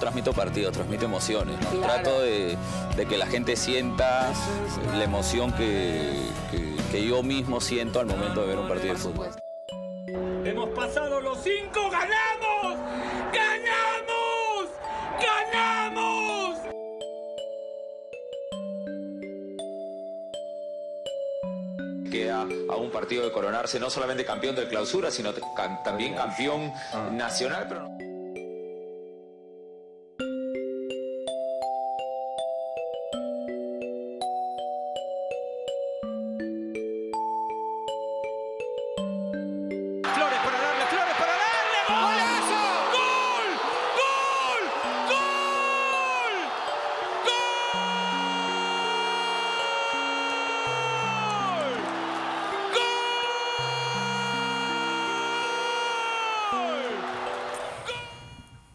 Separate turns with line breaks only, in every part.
transmito partido, transmito emociones. Trato de, que la gente sienta la emoción que, que yo mismo siento al momento de ver un partido de fútbol. Hemos pasado los cinco, ganamos, ganamos, ganamos. Que a un partido de coronarse no solamente campeón de clausura, sino también ah, campeón ah. nacional. Pero...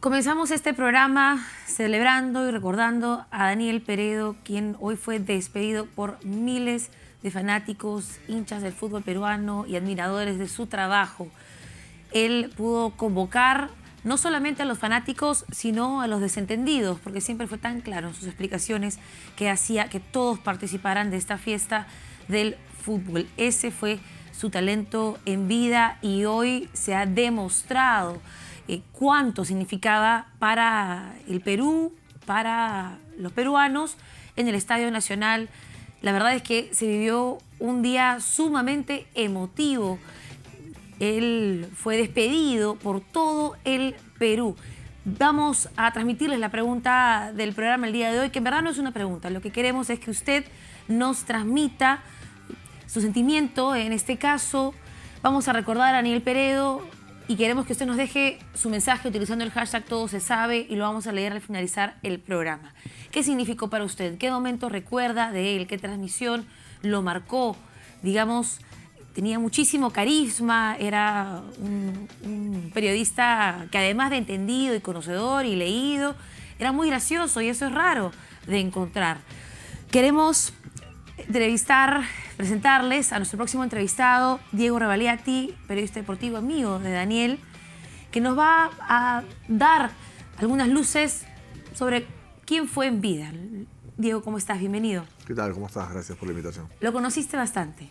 Comenzamos este programa celebrando y recordando a Daniel Peredo, quien hoy fue despedido por miles de fanáticos, hinchas del fútbol peruano y admiradores de su trabajo. Él pudo convocar no solamente a los fanáticos, sino a los desentendidos, porque siempre fue tan claro en sus explicaciones que hacía que todos participaran de esta fiesta del fútbol. Ese fue su talento en vida y hoy se ha demostrado eh, cuánto significaba para el Perú, para los peruanos en el Estadio Nacional. La verdad es que se vivió un día sumamente emotivo. Él fue despedido por todo el Perú. Vamos a transmitirles la pregunta del programa el día de hoy, que en verdad no es una pregunta. Lo que queremos es que usted nos transmita su sentimiento. En este caso, vamos a recordar a Daniel Peredo, y queremos que usted nos deje su mensaje utilizando el hashtag Todo se sabe y lo vamos a leer al finalizar el programa. ¿Qué significó para usted? ¿Qué momento recuerda de él? ¿Qué transmisión lo marcó? Digamos, tenía muchísimo carisma, era un, periodista que además de entendido y conocedor y leído, era muy gracioso y eso es raro de encontrar. Queremos entrevistar presentarles a nuestro próximo entrevistado, Diego Revaliati, periodista deportivo amigo de Daniel, que nos va a dar algunas luces sobre quién fue en vida. Diego, ¿cómo estás? Bienvenido.
¿Qué tal? ¿Cómo estás? Gracias por la invitación.
Lo conociste bastante.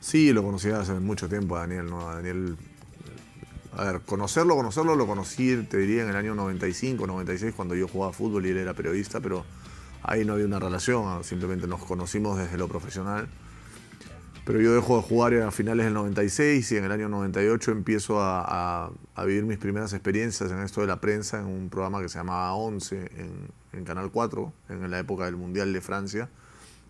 Sí, lo conocí hace mucho tiempo a Daniel, Daniel, a ver, conocerlo, conocerlo, lo conocí, te diría, en el año 95, 96, cuando yo jugaba fútbol y él era periodista, pero ahí no había una relación, simplemente nos conocimos desde lo profesional pero yo dejo de jugar a finales del 96 y en el año 98 empiezo a, vivir mis primeras experiencias en esto de la prensa, en un programa que se llamaba 11 en, Canal 4, en la época del Mundial de Francia.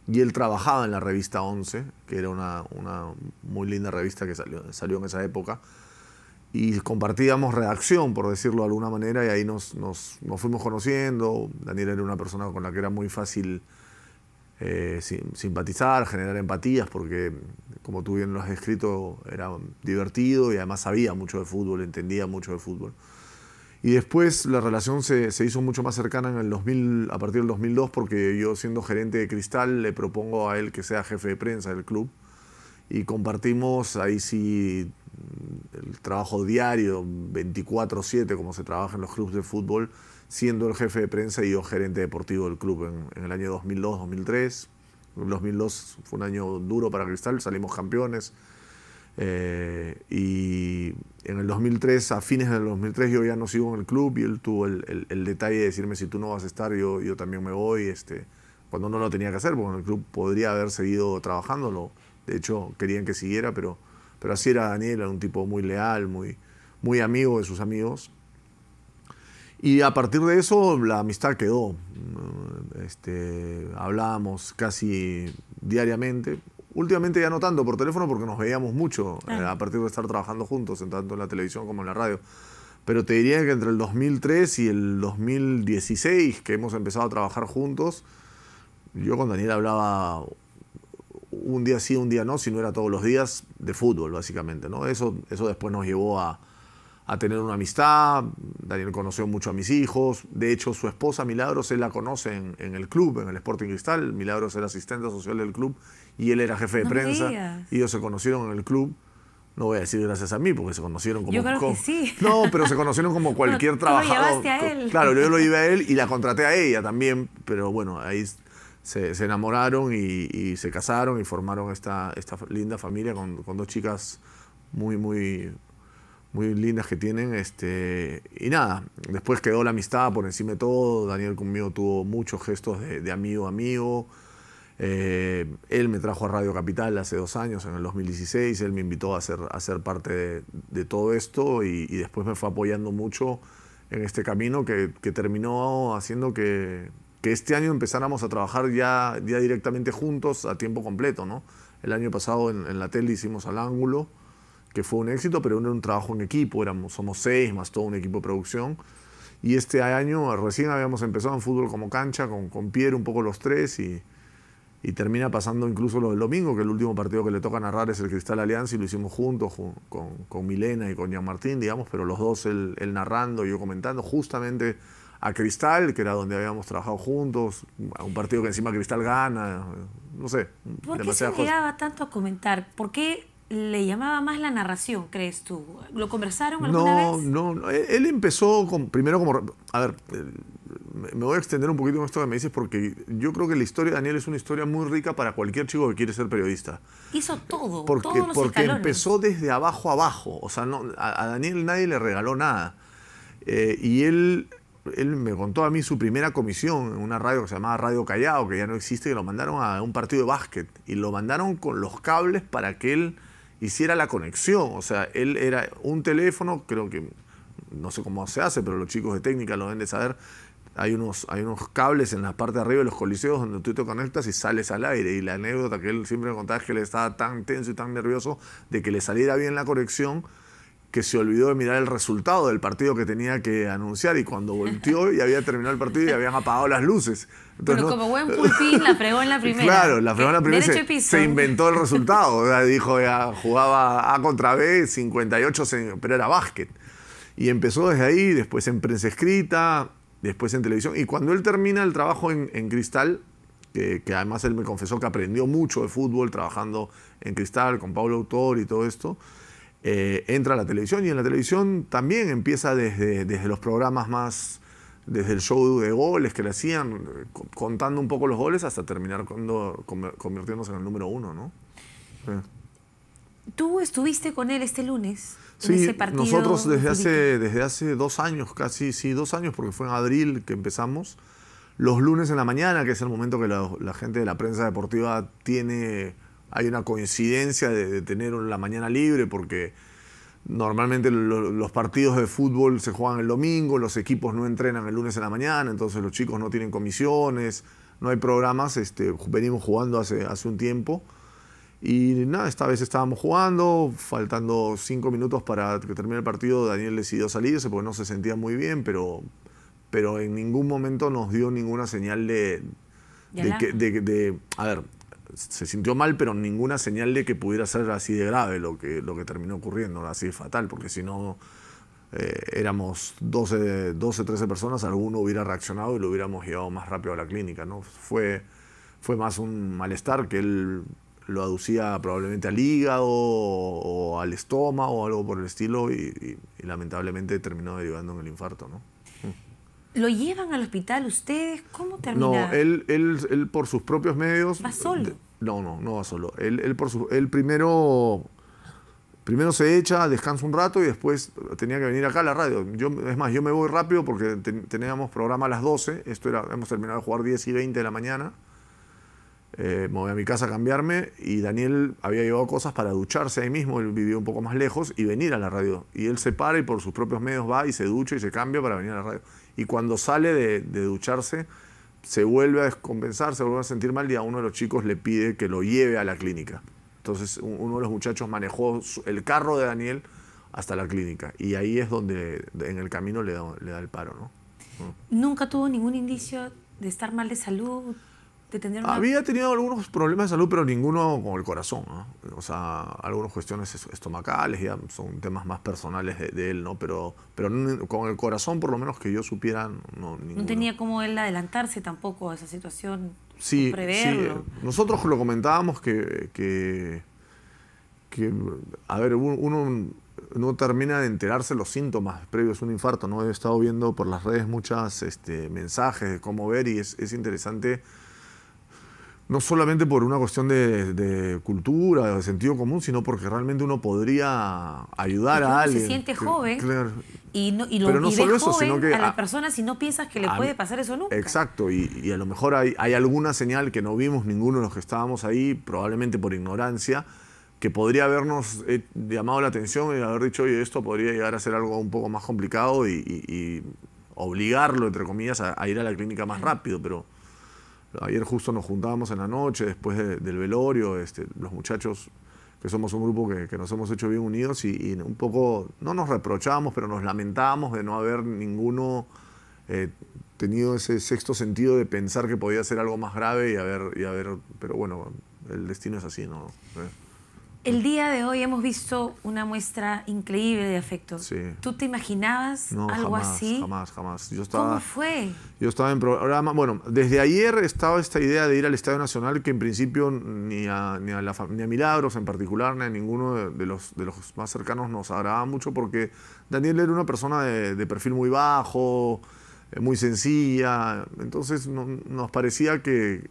Y él trabajaba en la revista 11, que era una, una muy linda revista que salió, salió en esa época y compartíamos redacción, por decirlo de alguna manera, y ahí nos, nos, nos, fuimos conociendo. Daniel era una persona con la que era muy fácil eh, simpatizar, generar empatías, porque como tú bien lo has escrito era divertido y además sabía mucho de fútbol, entendía mucho de fútbol. Y después la relación se, hizo mucho más cercana en el 2000, a partir del 2002, porque yo siendo gerente de Cristal le propongo a él que sea jefe de prensa del club. Y compartimos ahí sí el trabajo diario, 24/7, como se trabaja en los clubes de fútbol, siendo el jefe de prensa y yo gerente deportivo del club en, el año 2002-2003. El 2002 fue un año duro para Cristal, salimos campeones. Eh, y en el 2003, a fines del 2003, yo ya no sigo en el club y él tuvo el, detalle de decirme, si tú no vas a estar, yo, yo también me voy. Este, cuando no lo tenía que hacer, porque en el club podría haber seguido trabajándolo. De hecho, querían que siguiera, pero, pero así era Daniel, era un tipo muy leal, muy, muy amigo de sus amigos. Y a partir de eso la amistad quedó. Este, hablábamos casi diariamente. Últimamente ya no tanto por teléfono porque nos veíamos mucho eh, ah. a partir de estar trabajando juntos, tanto en la televisión como en la radio. Pero te diría que entre el 2003 y el 2016 que hemos empezado a trabajar juntos, yo con Daniel hablaba un día sí, un día no, si no era todos los días de fútbol, básicamente. ¿no? Eso, eso después nos llevó a, a tener una amistad. Daniel conoció mucho a mis hijos. De hecho, su esposa Milagros, él la conoce en, el club, en el Sporting Cristal. Milagros era asistente social del club y él era jefe de prensa. Y ellos se conocieron en el club. No voy a decir gracias a mí, porque se conocieron como... No, pero se conocieron como cualquier trabajador. Claro, yo lo iba a él y la contraté a ella también, pero bueno, ahí se, enamoraron y, se casaron y formaron esta, esta linda familia con dos chicas muy, muy, muy lindas que tienen. Este, y nada, después quedó la amistad por encima de todo. Daniel conmigo tuvo muchos gestos de, amigo a amigo. Eh, él me trajo a Radio Capital hace dos años, en el 2016. Él me invitó a ser, a ser parte de, todo esto y, después me fue apoyando mucho en este camino que, que terminó haciendo que, que, este año empezáramos a trabajar ya, ya directamente juntos a tiempo completo. ¿no? El año pasado en, en la tele hicimos al ángulo que fue un éxito, pero era un trabajo en equipo, éramos, somos seis más todo un equipo de producción. Y este año recién habíamos empezado en fútbol como cancha, con, con Pierre un poco los tres y, y termina pasando incluso lo del domingo, que el último partido que le toca narrar es el Cristal Alianza y lo hicimos juntos con, con Milena y con Jean Martín, digamos, pero los dos, él, narrando y yo comentando, justamente a Cristal, que era donde habíamos trabajado juntos, a un partido que encima Cristal gana, no sé. ¿Por qué se llegaba
tanto a comentar? ¿Por qué le llamaba más la narración, crees tú? ¿Lo conversaron alguna vez?
No, no, él empezó con, primero como, a ver, eh, me voy a extender un poquito con esto que me dices porque yo creo que la historia de Daniel es una historia muy rica para cualquier chico que quiere ser periodista.
Hizo todo, porque, todos porque empezó
desde abajo a abajo, o sea, no, a, Daniel nadie le regaló nada. Eh, y él, él me contó a mí su primera comisión en una radio que se llamaba Radio Callao, que ya no existe, que lo mandaron a un partido de básquet y lo mandaron con los cables para que él hiciera la conexión. O sea, él era un teléfono, creo que no sé cómo se hace, pero los chicos de técnica lo deben de saber. Hay unos, hay unos cables en la parte de arriba de los coliseos donde tú te conectas y sales al aire. Y la anécdota que él siempre me contaba es que él estaba tan tenso y tan nervioso de que le saliera bien la conexión que se olvidó de mirar el resultado del partido que tenía que anunciar y cuando volteó y había terminado el partido y habían apagado las luces. Pero como
buen pulpín, la fregó en la primera. Claro, la fregó en la primera. Se,
inventó el resultado. dijo, jugaba A contra B, 58, pero era básquet. Y empezó desde ahí, después en prensa escrita, después en televisión. Y cuando él termina el trabajo en, Cristal, que, además él me confesó que aprendió mucho de fútbol trabajando en Cristal con Pablo Autor y todo esto, eh, entra a la televisión y en la televisión también empieza desde, desde los programas más desde el show de goles que le hacían, contando un poco los goles hasta terminar cuando, convirtiéndose en el número uno, ¿no?
Tú estuviste con él este lunes. Sí, nosotros desde hace,
desde hace dos años, casi, sí, dos años, porque fue en abril que empezamos. Los lunes en la mañana, que es el momento que la, gente de la prensa deportiva tiene, hay una coincidencia de, de tener la mañana libre porque Normalmente los partidos de fútbol se juegan el domingo, los equipos no entrenan el lunes en la mañana, entonces los chicos no tienen comisiones, no hay programas, este, venimos jugando hace, hace un tiempo. Y nada, esta vez estábamos jugando, faltando cinco minutos para que termine el partido, Daniel decidió salirse porque no se sentía muy bien, pero, pero en ningún momento nos dio ninguna señal de, que, de, a ver, se sintió mal, pero ninguna señal de que pudiera ser así de grave lo que, lo que terminó ocurriendo, así de fatal, porque si no eh, éramos 12, 12, 13 personas, alguno hubiera reaccionado y lo hubiéramos llevado más rápido a la clínica. ¿no? Fue, fue más un malestar que él lo aducía probablemente al hígado o, al estómago o algo por el estilo y, y lamentablemente terminó derivando en el infarto. ¿no?
¿Lo llevan al hospital ustedes? ¿Cómo termina? No,
él, él, él por sus propios medios. ¿Va solo? No, no, no va solo. Él, por su, primero, primero se echa, descansa un rato y después tenía que venir acá a la radio. Yo, es más, yo me voy rápido porque teníamos programa a las 12. Esto era, hemos terminado de jugar 10 y 20 de la mañana. Eh, me voy a mi casa a cambiarme y Daniel había llevado cosas para ducharse ahí mismo, él vivía un poco más lejos y venir a la radio. Y él se para y por sus propios medios va y se ducha y se cambia para venir a la radio. Y cuando sale de, ducharse, se vuelve a descompensar, se vuelve a sentir mal y a uno de los chicos le pide que lo lleve a la clínica. Entonces uno de los muchachos manejó el carro de Daniel hasta la clínica y ahí es donde en el camino le da, le da el paro.
¿no? ¿Nunca tuvo ningún indicio de estar mal de salud? Había
tenido algunos problemas de salud, pero ninguno con el corazón, O sea, algunas cuestiones estomacales, ya son temas más personales de, él, ¿no? Pero, pero con el corazón, por lo menos que yo supiera, no... No tenía
como él adelantarse tampoco a esa situación,
preverlo. nosotros lo comentábamos que, a ver, uno no termina de enterarse los síntomas previos a un infarto. ¿no? He estado viendo por las redes muchos este, mensajes de cómo ver y es, es interesante no solamente por una cuestión de, de, cultura, de sentido común, sino porque realmente uno podría ayudar a alguien. Se siente joven.
Y no, lo, A las personas si no piensas que le puede pasar eso nunca.
Exacto, y, a lo mejor hay, alguna señal que no vimos ninguno de los que estábamos ahí, probablemente por ignorancia, que podría habernos eh, llamado la atención y haber dicho, oye, esto podría llegar a ser algo un poco más complicado y, obligarlo, entre comillas, a, a ir a la clínica más rápido. Pero Ayer justo nos juntábamos en la noche, después del velorio, este, los muchachos, que somos un grupo que, nos hemos hecho bien unidos y, un poco, no nos reprochábamos, pero nos lamentábamos de no haber ninguno eh, tenido ese sexto sentido de pensar que podía ser algo más grave y haber, y pero bueno, el destino es así, ¿no?
El día de hoy hemos visto una muestra increíble de afecto. ¿Tú te imaginabas algo así? así?
Jamás, jamás. Yo ¿Cómo fue? Yo estaba en programa. Bueno, desde ayer estaba esta idea de ir al Estadio Nacional que en principio ni a, Milagros en particular, ni a ninguno de, los, de los más cercanos nos agradaba mucho porque Daniel era una persona de, perfil muy bajo, eh, muy sencilla. Entonces nos parecía que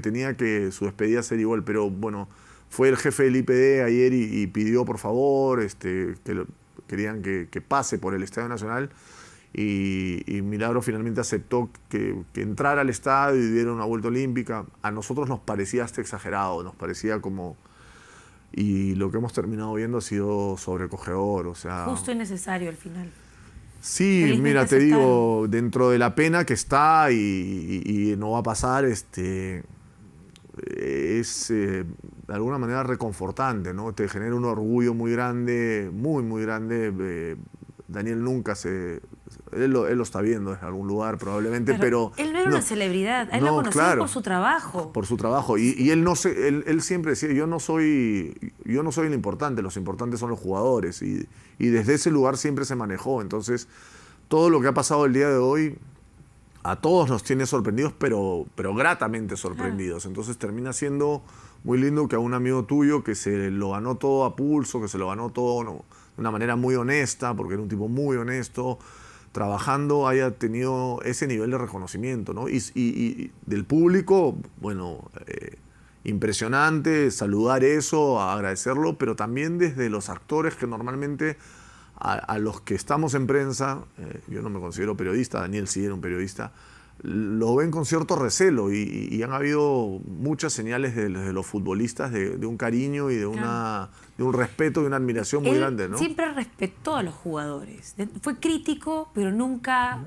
tenía que su despedida ser igual. Pero bueno fue el jefe del IPD ayer y, pidió por favor este, que querían que, pase por el Estadio Nacional y, Milagro finalmente aceptó que, entrara al estadio y diera una vuelta olímpica. A nosotros nos parecía hasta exagerado, nos parecía como... Y lo que hemos terminado viendo ha sido sobrecogedor, o sea... Justo
y necesario al final.
Sí, mira, te digo, dentro de la pena que está y, y no va a pasar, este es eh, de alguna manera reconfortante, ¿no? Te genera un orgullo muy grande, muy, muy grande. Eh, Daniel nunca se... Él lo, está viendo en algún lugar probablemente, pero... él no era una
celebridad, él lo conocía por su trabajo.
Por su trabajo. Y, él, no se, él, siempre decía, yo no, soy, yo no soy el importante, los importantes son los jugadores. Y, y desde ese lugar siempre se manejó. Entonces, todo lo que ha pasado el día de hoy a todos nos tiene sorprendidos, pero, pero gratamente sorprendidos. Entonces termina siendo muy lindo que a un amigo tuyo que se lo ganó todo a pulso, que se lo ganó todo de una manera muy honesta, porque era un tipo muy honesto, trabajando haya tenido ese nivel de reconocimiento, Y, del público, bueno, eh, impresionante saludar eso, agradecerlo, pero también desde los actores que normalmente a, los que estamos en prensa, eh, yo no me considero periodista, Daniel sí era un periodista, lo ven con cierto recelo y, han habido muchas señales de, los futbolistas de, un cariño y de, una, de un respeto y una admiración muy grande. ¿no? Siempre
respetó a los jugadores. Fue crítico, pero nunca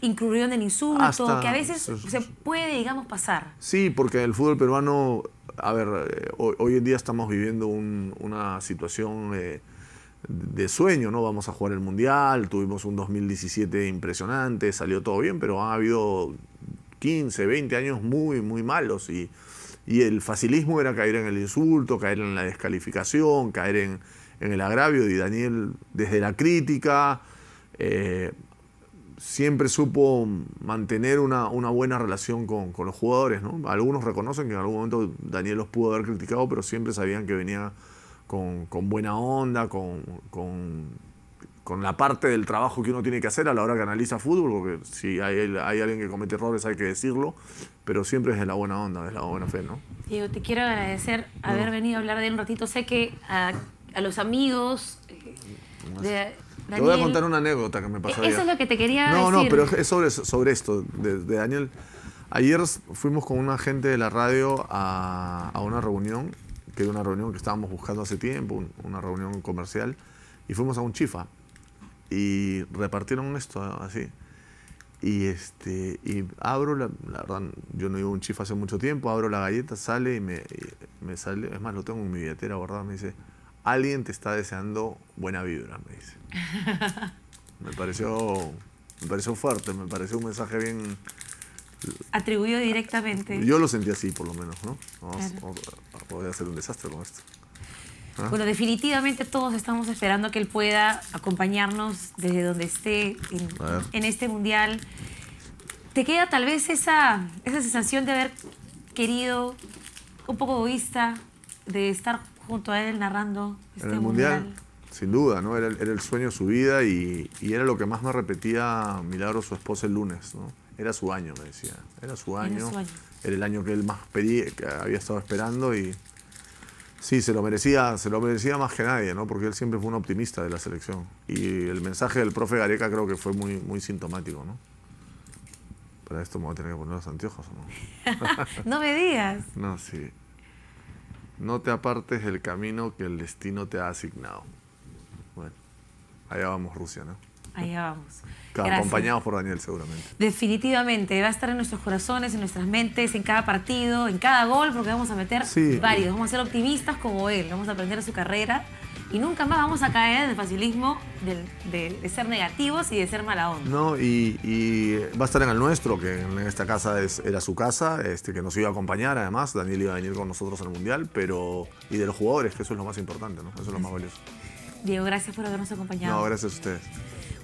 incluyó en el insulto, que a veces se, puede, digamos, pasar.
Sí, porque el fútbol peruano, a ver, eh, hoy, en día estamos viviendo una situación... Eh, de sueño, ¿no? Vamos a jugar el Mundial, tuvimos un 2017 impresionante, salió todo bien, pero ha habido 15, 20 años muy, muy malos y, el facilismo era caer en el insulto, caer en la descalificación, caer en, en el agravio y Daniel desde la crítica eh, siempre supo mantener una, buena relación con, con los jugadores, ¿no? Algunos reconocen que en algún momento Daniel los pudo haber criticado, pero siempre sabían que venía con, buena onda, con, la parte del trabajo que uno tiene que hacer a la hora que analiza fútbol, porque si hay, alguien que comete errores hay que decirlo, pero siempre es de la buena onda, de la buena fe, ¿no?
Diego, te quiero agradecer haber venido a hablar de él un ratito. Sé que a, los amigos... Eh, de, te voy a contar
una anécdota que me pasó. Eh, eso es lo que te quería decir. No, no, pero es sobre, esto, de, Daniel. Ayer fuimos con un agente de la radio a, a una reunión que era una reunión que estábamos buscando hace tiempo, una reunión comercial, y fuimos a un chifa y repartieron esto así. Y, este, y abro, la, verdad, yo no iba a un chifa hace mucho tiempo, abro la galleta, sale y me, sale, es más, lo tengo en mi billetera guardado, me dice, alguien te está deseando buena vibra, me dice. Me pareció, me pareció fuerte, me pareció un mensaje bien,
atribuido directamente. Yo lo
sentí así, por lo menos, ¿no? Podría claro. un desastre con esto. ¿Ah? Bueno,
definitivamente todos estamos esperando que él pueda acompañarnos desde donde esté en, este mundial. ¿Te queda tal vez esa, esa sensación de haber querido, un poco egoísta, de estar junto a él narrando
este en el mundial? Sin duda, ¿no? Era, el sueño de su vida y, y, era lo que más me repetía Milagro, su esposa, el lunes, ¿no? Era su año, me decía. Era su año. Era, el año que él más que había estado esperando y sí, se lo merecía, se lo merecía más que nadie, ¿no? Porque él siempre fue un optimista de la selección. Y el mensaje del profe Gareca creo que fue muy, muy sintomático, ¿no? Para esto me voy a tener que poner los anteojos, ¿no?
no me digas.
No, sí. No te apartes del camino que el destino te ha asignado. Bueno, allá vamos Rusia, ¿no?
Allá vamos. acompañado Acompañados por
Daniel, seguramente.
Definitivamente, va a estar en nuestros corazones, en nuestras mentes, en cada partido, en cada gol, porque vamos a meter varios. Vamos a ser optimistas como él, vamos a aprender su carrera y nunca más vamos a caer en el facilismo de, de, ser negativos y de ser mala onda.
No, y, va a estar en el nuestro, que en esta casa era su casa, este, que nos iba a acompañar además. Daniel iba a venir con nosotros al Mundial, pero. y de los jugadores, que eso es lo más importante, ¿no? Eso es lo más valioso.
Diego, gracias por habernos acompañado. No, gracias a ustedes.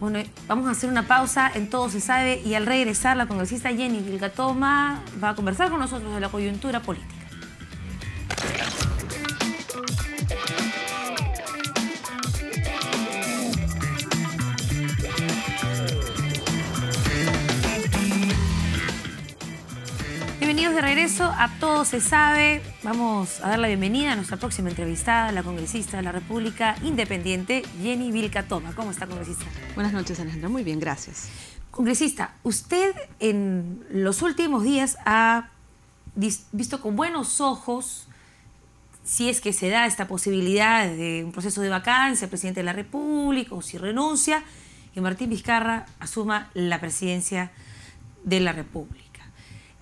Bueno, vamos a hacer una pausa en Todo se sabe y al regresar la congresista Jenny Toma va a conversar con nosotros de la coyuntura política. regreso a Todo se sabe. Vamos a dar la bienvenida a nuestra próxima entrevistada, la congresista de la República Independiente, Jenny Vilca Toma. ¿Cómo está, congresista? Buenas noches, Alejandra. Muy bien, gracias. Congresista, usted en los últimos días ha visto con buenos ojos, si es que se da esta posibilidad de un proceso de vacancia, presidente de la República, o si renuncia, que Martín Vizcarra asuma la presidencia de la República.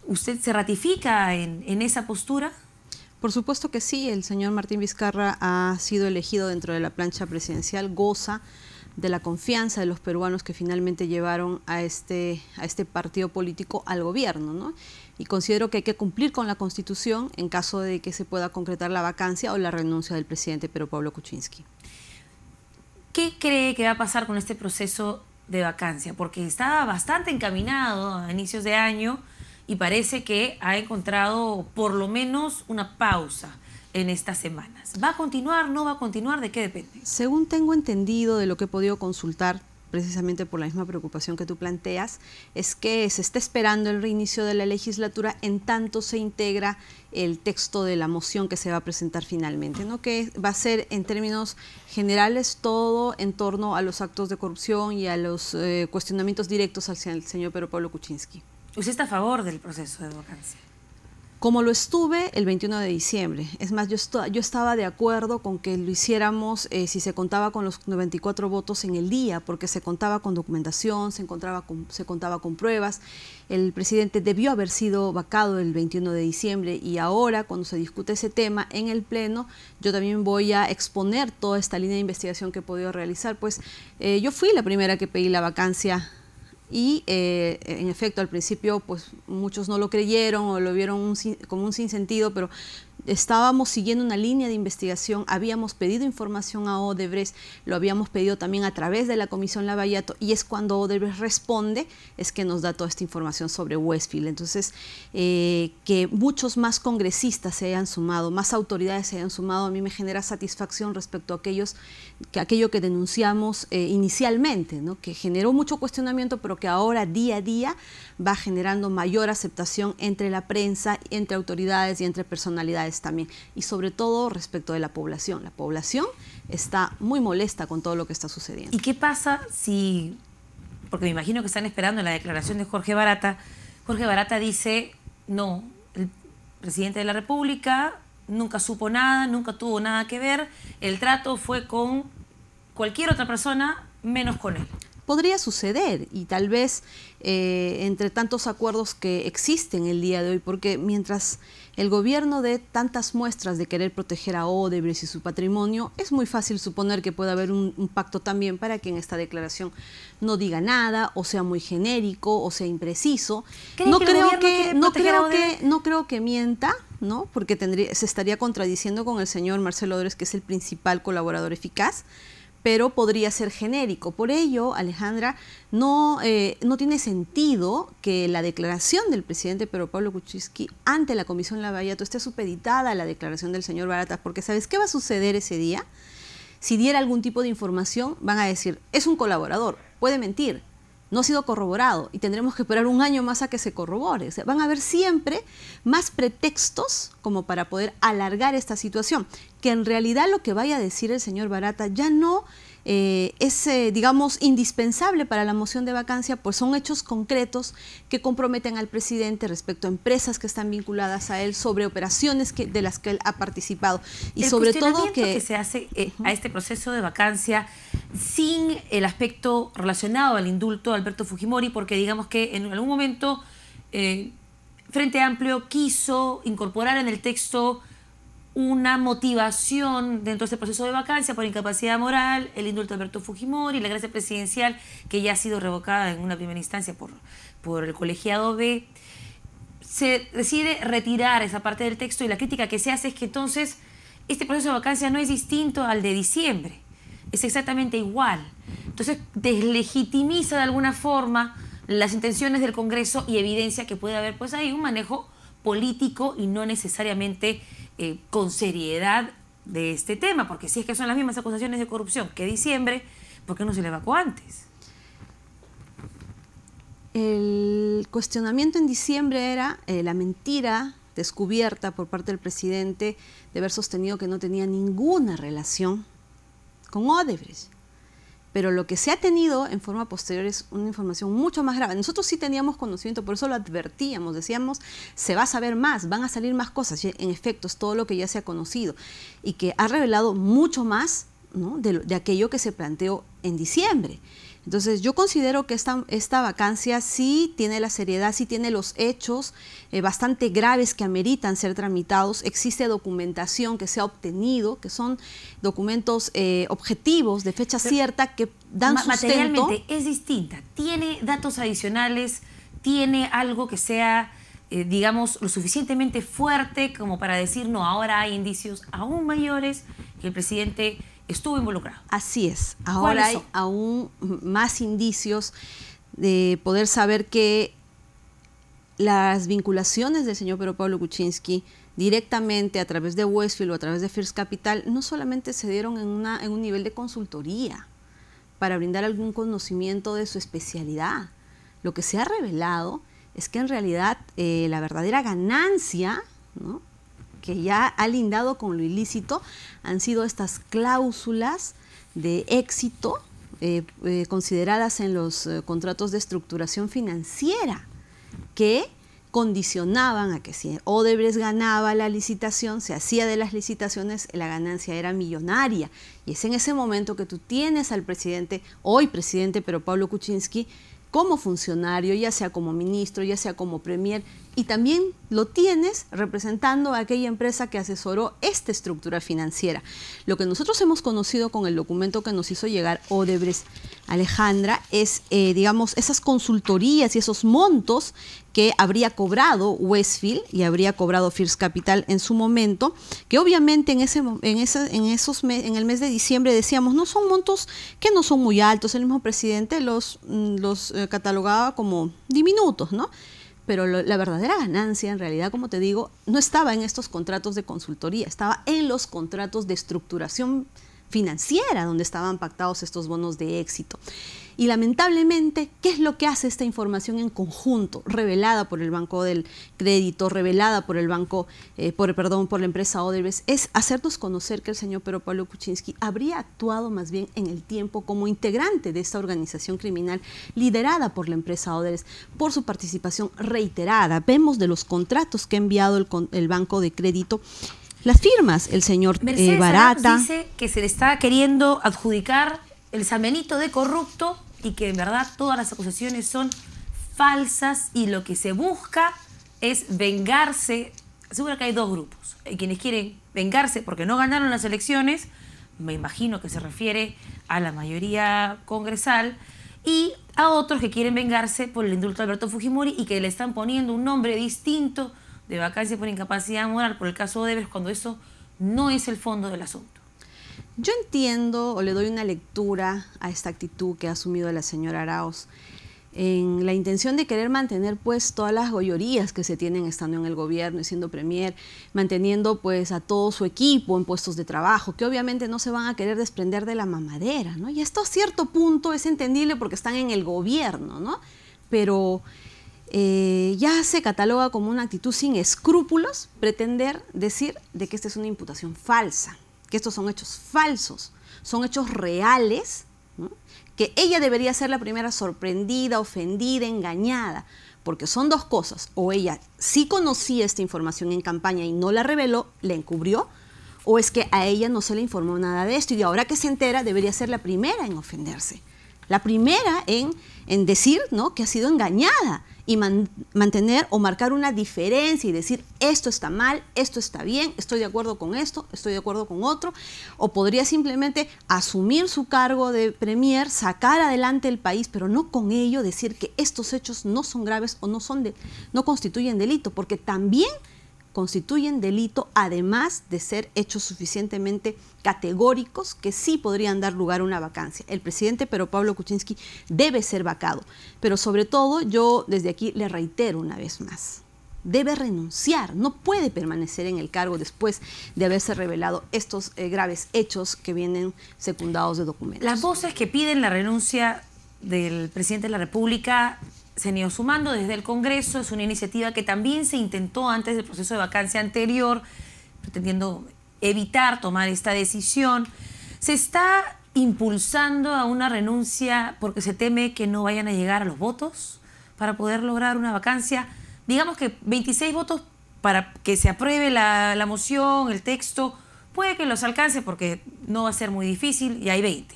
¿Usted se ratifica en, esa
postura? Por supuesto que sí, el señor Martín Vizcarra ha sido elegido dentro de la plancha presidencial, goza de la confianza de los peruanos que finalmente llevaron a este, a este partido político al gobierno. ¿no? Y considero que hay que cumplir con la Constitución en caso de que se pueda concretar la vacancia o la renuncia del presidente Pedro Pablo Kuczynski.
¿Qué cree que va a pasar con este proceso de vacancia? Porque estaba bastante encaminado a inicios de año y parece que ha encontrado por lo menos una pausa en estas semanas. ¿Va a continuar? ¿No va a continuar? ¿De qué depende?
Según tengo entendido de lo que he podido consultar, precisamente por la misma preocupación que tú planteas, es que se está esperando el reinicio de la legislatura en tanto se integra el texto de la moción que se va a presentar finalmente, ¿no? que va a ser en términos generales todo en torno a los actos de corrupción y a los eh, cuestionamientos directos hacia el señor Pedro Pablo Kuczynski.
¿Usted está a favor del proceso de vacancia? Como lo estuve
el 21 de diciembre. Es más, yo, yo estaba de acuerdo con que lo hiciéramos eh, si se contaba con los 94 votos en el día, porque se contaba con documentación, se, encontraba con, se contaba con pruebas. El presidente debió haber sido vacado el 21 de diciembre y ahora, cuando se discute ese tema en el Pleno, yo también voy a exponer toda esta línea de investigación que he podido realizar. Pues eh, yo fui la primera que pedí la vacancia y eh, en efecto, al principio, pues muchos no lo creyeron o lo vieron como un sinsentido, pero estábamos siguiendo una línea de investigación, habíamos pedido información a Odebrecht, lo habíamos pedido también a través de la Comisión Lavallato y es cuando Odebrecht responde, es que nos da toda esta información sobre Westfield. Entonces, eh, que muchos más congresistas se hayan sumado, más autoridades se hayan sumado, a mí me genera satisfacción respecto a aquellos, que aquello que denunciamos eh, inicialmente, que generó mucho cuestionamiento, pero que ahora día a día va generando mayor aceptación entre la prensa, entre autoridades y entre personalidades también. Y sobre todo respecto de la población. La población está muy molesta con todo lo que está sucediendo.
¿Y qué pasa si, porque me imagino que están esperando la declaración de Jorge Barata, Jorge Barata dice, no, el presidente de la República nunca supo nada, nunca tuvo nada que ver, el trato fue con cualquier otra persona menos con él
podría suceder y tal vez eh, entre tantos acuerdos que existen el día de hoy, porque mientras el gobierno dé tantas muestras de querer proteger a Odebrecht y su patrimonio, es muy fácil suponer que pueda haber un, pacto también para que en esta declaración no diga nada, o sea muy genérico, o sea impreciso. No, creo que, no, creo que, no creo que mienta, ¿no? porque tendría, se estaría contradiciendo con el señor Marcelo Odebrecht, que es el principal colaborador eficaz pero podría ser genérico. Por ello, Alejandra, no, eh, no tiene sentido que la declaración del presidente Pedro Pablo Kuczynski ante la Comisión Lavallato esté supeditada a la declaración del señor Baratas, porque ¿sabes qué va a suceder ese día? Si diera algún tipo de información, van a decir, es un colaborador, puede mentir, no ha sido corroborado y tendremos que esperar un año más a que se corrobore. van a haber siempre más pretextos como para poder alargar esta situación, que en realidad lo que vaya a decir el señor Barata ya no eh, es, eh, digamos, indispensable para la moción de vacancia, pues son hechos concretos que comprometen al presidente respecto a empresas que están vinculadas a él, sobre operaciones que, de las que él ha participado. Y sobre todo que... se
hace eh, a este proceso de vacancia sin el aspecto relacionado al indulto de Alberto Fujimori, porque digamos que en algún momento eh, Frente Amplio quiso incorporar en el texto una motivación dentro de este proceso de vacancia por incapacidad moral, el indulto de Alberto Fujimori, la gracia presidencial que ya ha sido revocada en una primera instancia por, por el colegiado B. Se decide retirar esa parte del texto y la crítica que se hace es que entonces este proceso de vacancia no es distinto al de diciembre es exactamente igual. Entonces deslegitimiza de alguna forma las intenciones del Congreso y evidencia que puede haber pues ahí un manejo político y no necesariamente eh, con seriedad de este tema, porque si es que son las mismas acusaciones de corrupción que diciembre, ¿por qué no se le evacuó antes?
El cuestionamiento en diciembre era eh, la mentira descubierta por parte del presidente de haber sostenido que no tenía ninguna relación con Odebrecht. Pero lo que se ha tenido en forma posterior es una información mucho más grave. Nosotros sí teníamos conocimiento, por eso lo advertíamos, decíamos, se va a saber más, van a salir más cosas. en efecto, es todo lo que ya se ha conocido y que ha revelado mucho más de aquello que se planteó en diciembre. Entonces yo considero que esta, esta vacancia sí tiene la seriedad, sí tiene los hechos eh, bastante graves que ameritan ser tramitados. Existe documentación que se ha obtenido, que son documentos eh, objetivos de fecha cierta que dan sustento. Materialmente
es distinta, tiene datos adicionales, tiene algo que sea... Eh, digamos, lo suficientemente fuerte como para decir, no, ahora hay indicios aún mayores que el presidente estuvo involucrado. Así es. Ahora hay
aún más indicios de poder saber que las vinculaciones del señor Pedro Pablo Kuczynski directamente a través de Westfield o a través de First Capital no solamente se dieron en, un nivel de consultoría para brindar algún conocimiento de su especialidad. Lo que se ha revelado es que en realidad eh, la verdadera ganancia ¿no? que ya ha lindado con lo ilícito han sido estas cláusulas de éxito eh, eh, consideradas en los eh, contratos de estructuración financiera que condicionaban a que si Odebrecht ganaba la licitación, se hacía de las licitaciones, la ganancia era millonaria. Y es en ese momento que tú tienes al presidente, hoy presidente, pero Pablo Kuczynski, como funcionario, ya sea como ministro, ya sea como premier, y también lo tienes representando a aquella empresa que asesoró esta estructura financiera. Lo que nosotros hemos conocido con el documento que nos hizo llegar Odebrecht Alejandra es, eh, digamos, esas consultorías y esos montos que habría cobrado Westfield y habría cobrado First Capital en su momento, que obviamente en, ese, en, esos en el mes de diciembre decíamos, no son montos que no son muy altos, el mismo presidente los, mm, los eh, catalogaba como diminutos, ¿no? pero la verdadera ganancia, en realidad, como te digo, no estaba en estos contratos de consultoría, estaba en los contratos de estructuración financiera donde estaban pactados estos bonos de éxito. Y lamentablemente, ¿qué es lo que hace esta información en conjunto, revelada por el Banco del Crédito, revelada por el banco, eh, por, perdón, por la empresa Odebrecht? Es hacernos conocer que el señor Pedro Pablo Kuczynski habría actuado más bien en el tiempo como integrante de esta organización criminal liderada por la empresa Odebrecht por su participación reiterada. Vemos de los contratos que ha enviado el, el Banco de Crédito las firmas, el señor Mercedes eh, Barata. Dice
que se le está queriendo adjudicar el samenito de corrupto y que en verdad todas las acusaciones son falsas y lo que se busca es vengarse. Seguro que hay dos grupos. Hay quienes quieren vengarse porque no ganaron las elecciones, me imagino que se refiere a la mayoría congresal, y a otros que quieren vengarse por el indulto de Alberto Fujimori y que le están poniendo un nombre distinto de vacancia por incapacidad moral por el caso Odebrecht cuando eso no es el fondo del asunto.
Yo entiendo o le doy una lectura a esta actitud que ha asumido la señora Arauz en la intención de querer mantener pues todas las goyorías que se tienen estando en el gobierno y siendo premier, manteniendo pues a todo su equipo en puestos de trabajo, que obviamente no se van a querer desprender de la mamadera, ¿no? Y esto a cierto punto es entendible porque están en el gobierno, ¿no? Pero eh, ya se cataloga como una actitud sin escrúpulos pretender decir de que esta es una imputación falsa estos son hechos falsos, son hechos reales, que ella debería ser la primera sorprendida, ofendida, engañada, porque son dos cosas, o ella sí conocía esta información en campaña y no la reveló, la encubrió, o es que a ella no se le informó nada de esto y ahora que se entera debería ser la primera en ofenderse, la primera en, en decir ¿no? que ha sido engañada y mantener o marcar una diferencia y decir esto está mal, esto está bien, estoy de acuerdo con esto, estoy de acuerdo con otro, o podría simplemente asumir su cargo de premier, sacar adelante el país, pero no con ello decir que estos hechos no son graves o no son de, no constituyen delito, porque también constituyen delito, además de ser hechos suficientemente categóricos que sí podrían dar lugar a una vacancia. El presidente pero Pablo Kuczynski debe ser vacado, pero sobre todo yo desde aquí le reitero una vez más, debe renunciar, no puede permanecer en el cargo después de haberse revelado estos eh, graves hechos que vienen secundados de documentos.
Las voces que piden la renuncia del presidente de la República se han ido sumando desde el Congreso, es una iniciativa que también se intentó antes del proceso de vacancia anterior, pretendiendo evitar tomar esta decisión. Se está impulsando a una renuncia porque se teme que no vayan a llegar a los votos para poder lograr una vacancia. Digamos que 26 votos para que se apruebe la, la moción, el texto, puede que los alcance porque no va a ser muy difícil y hay 20.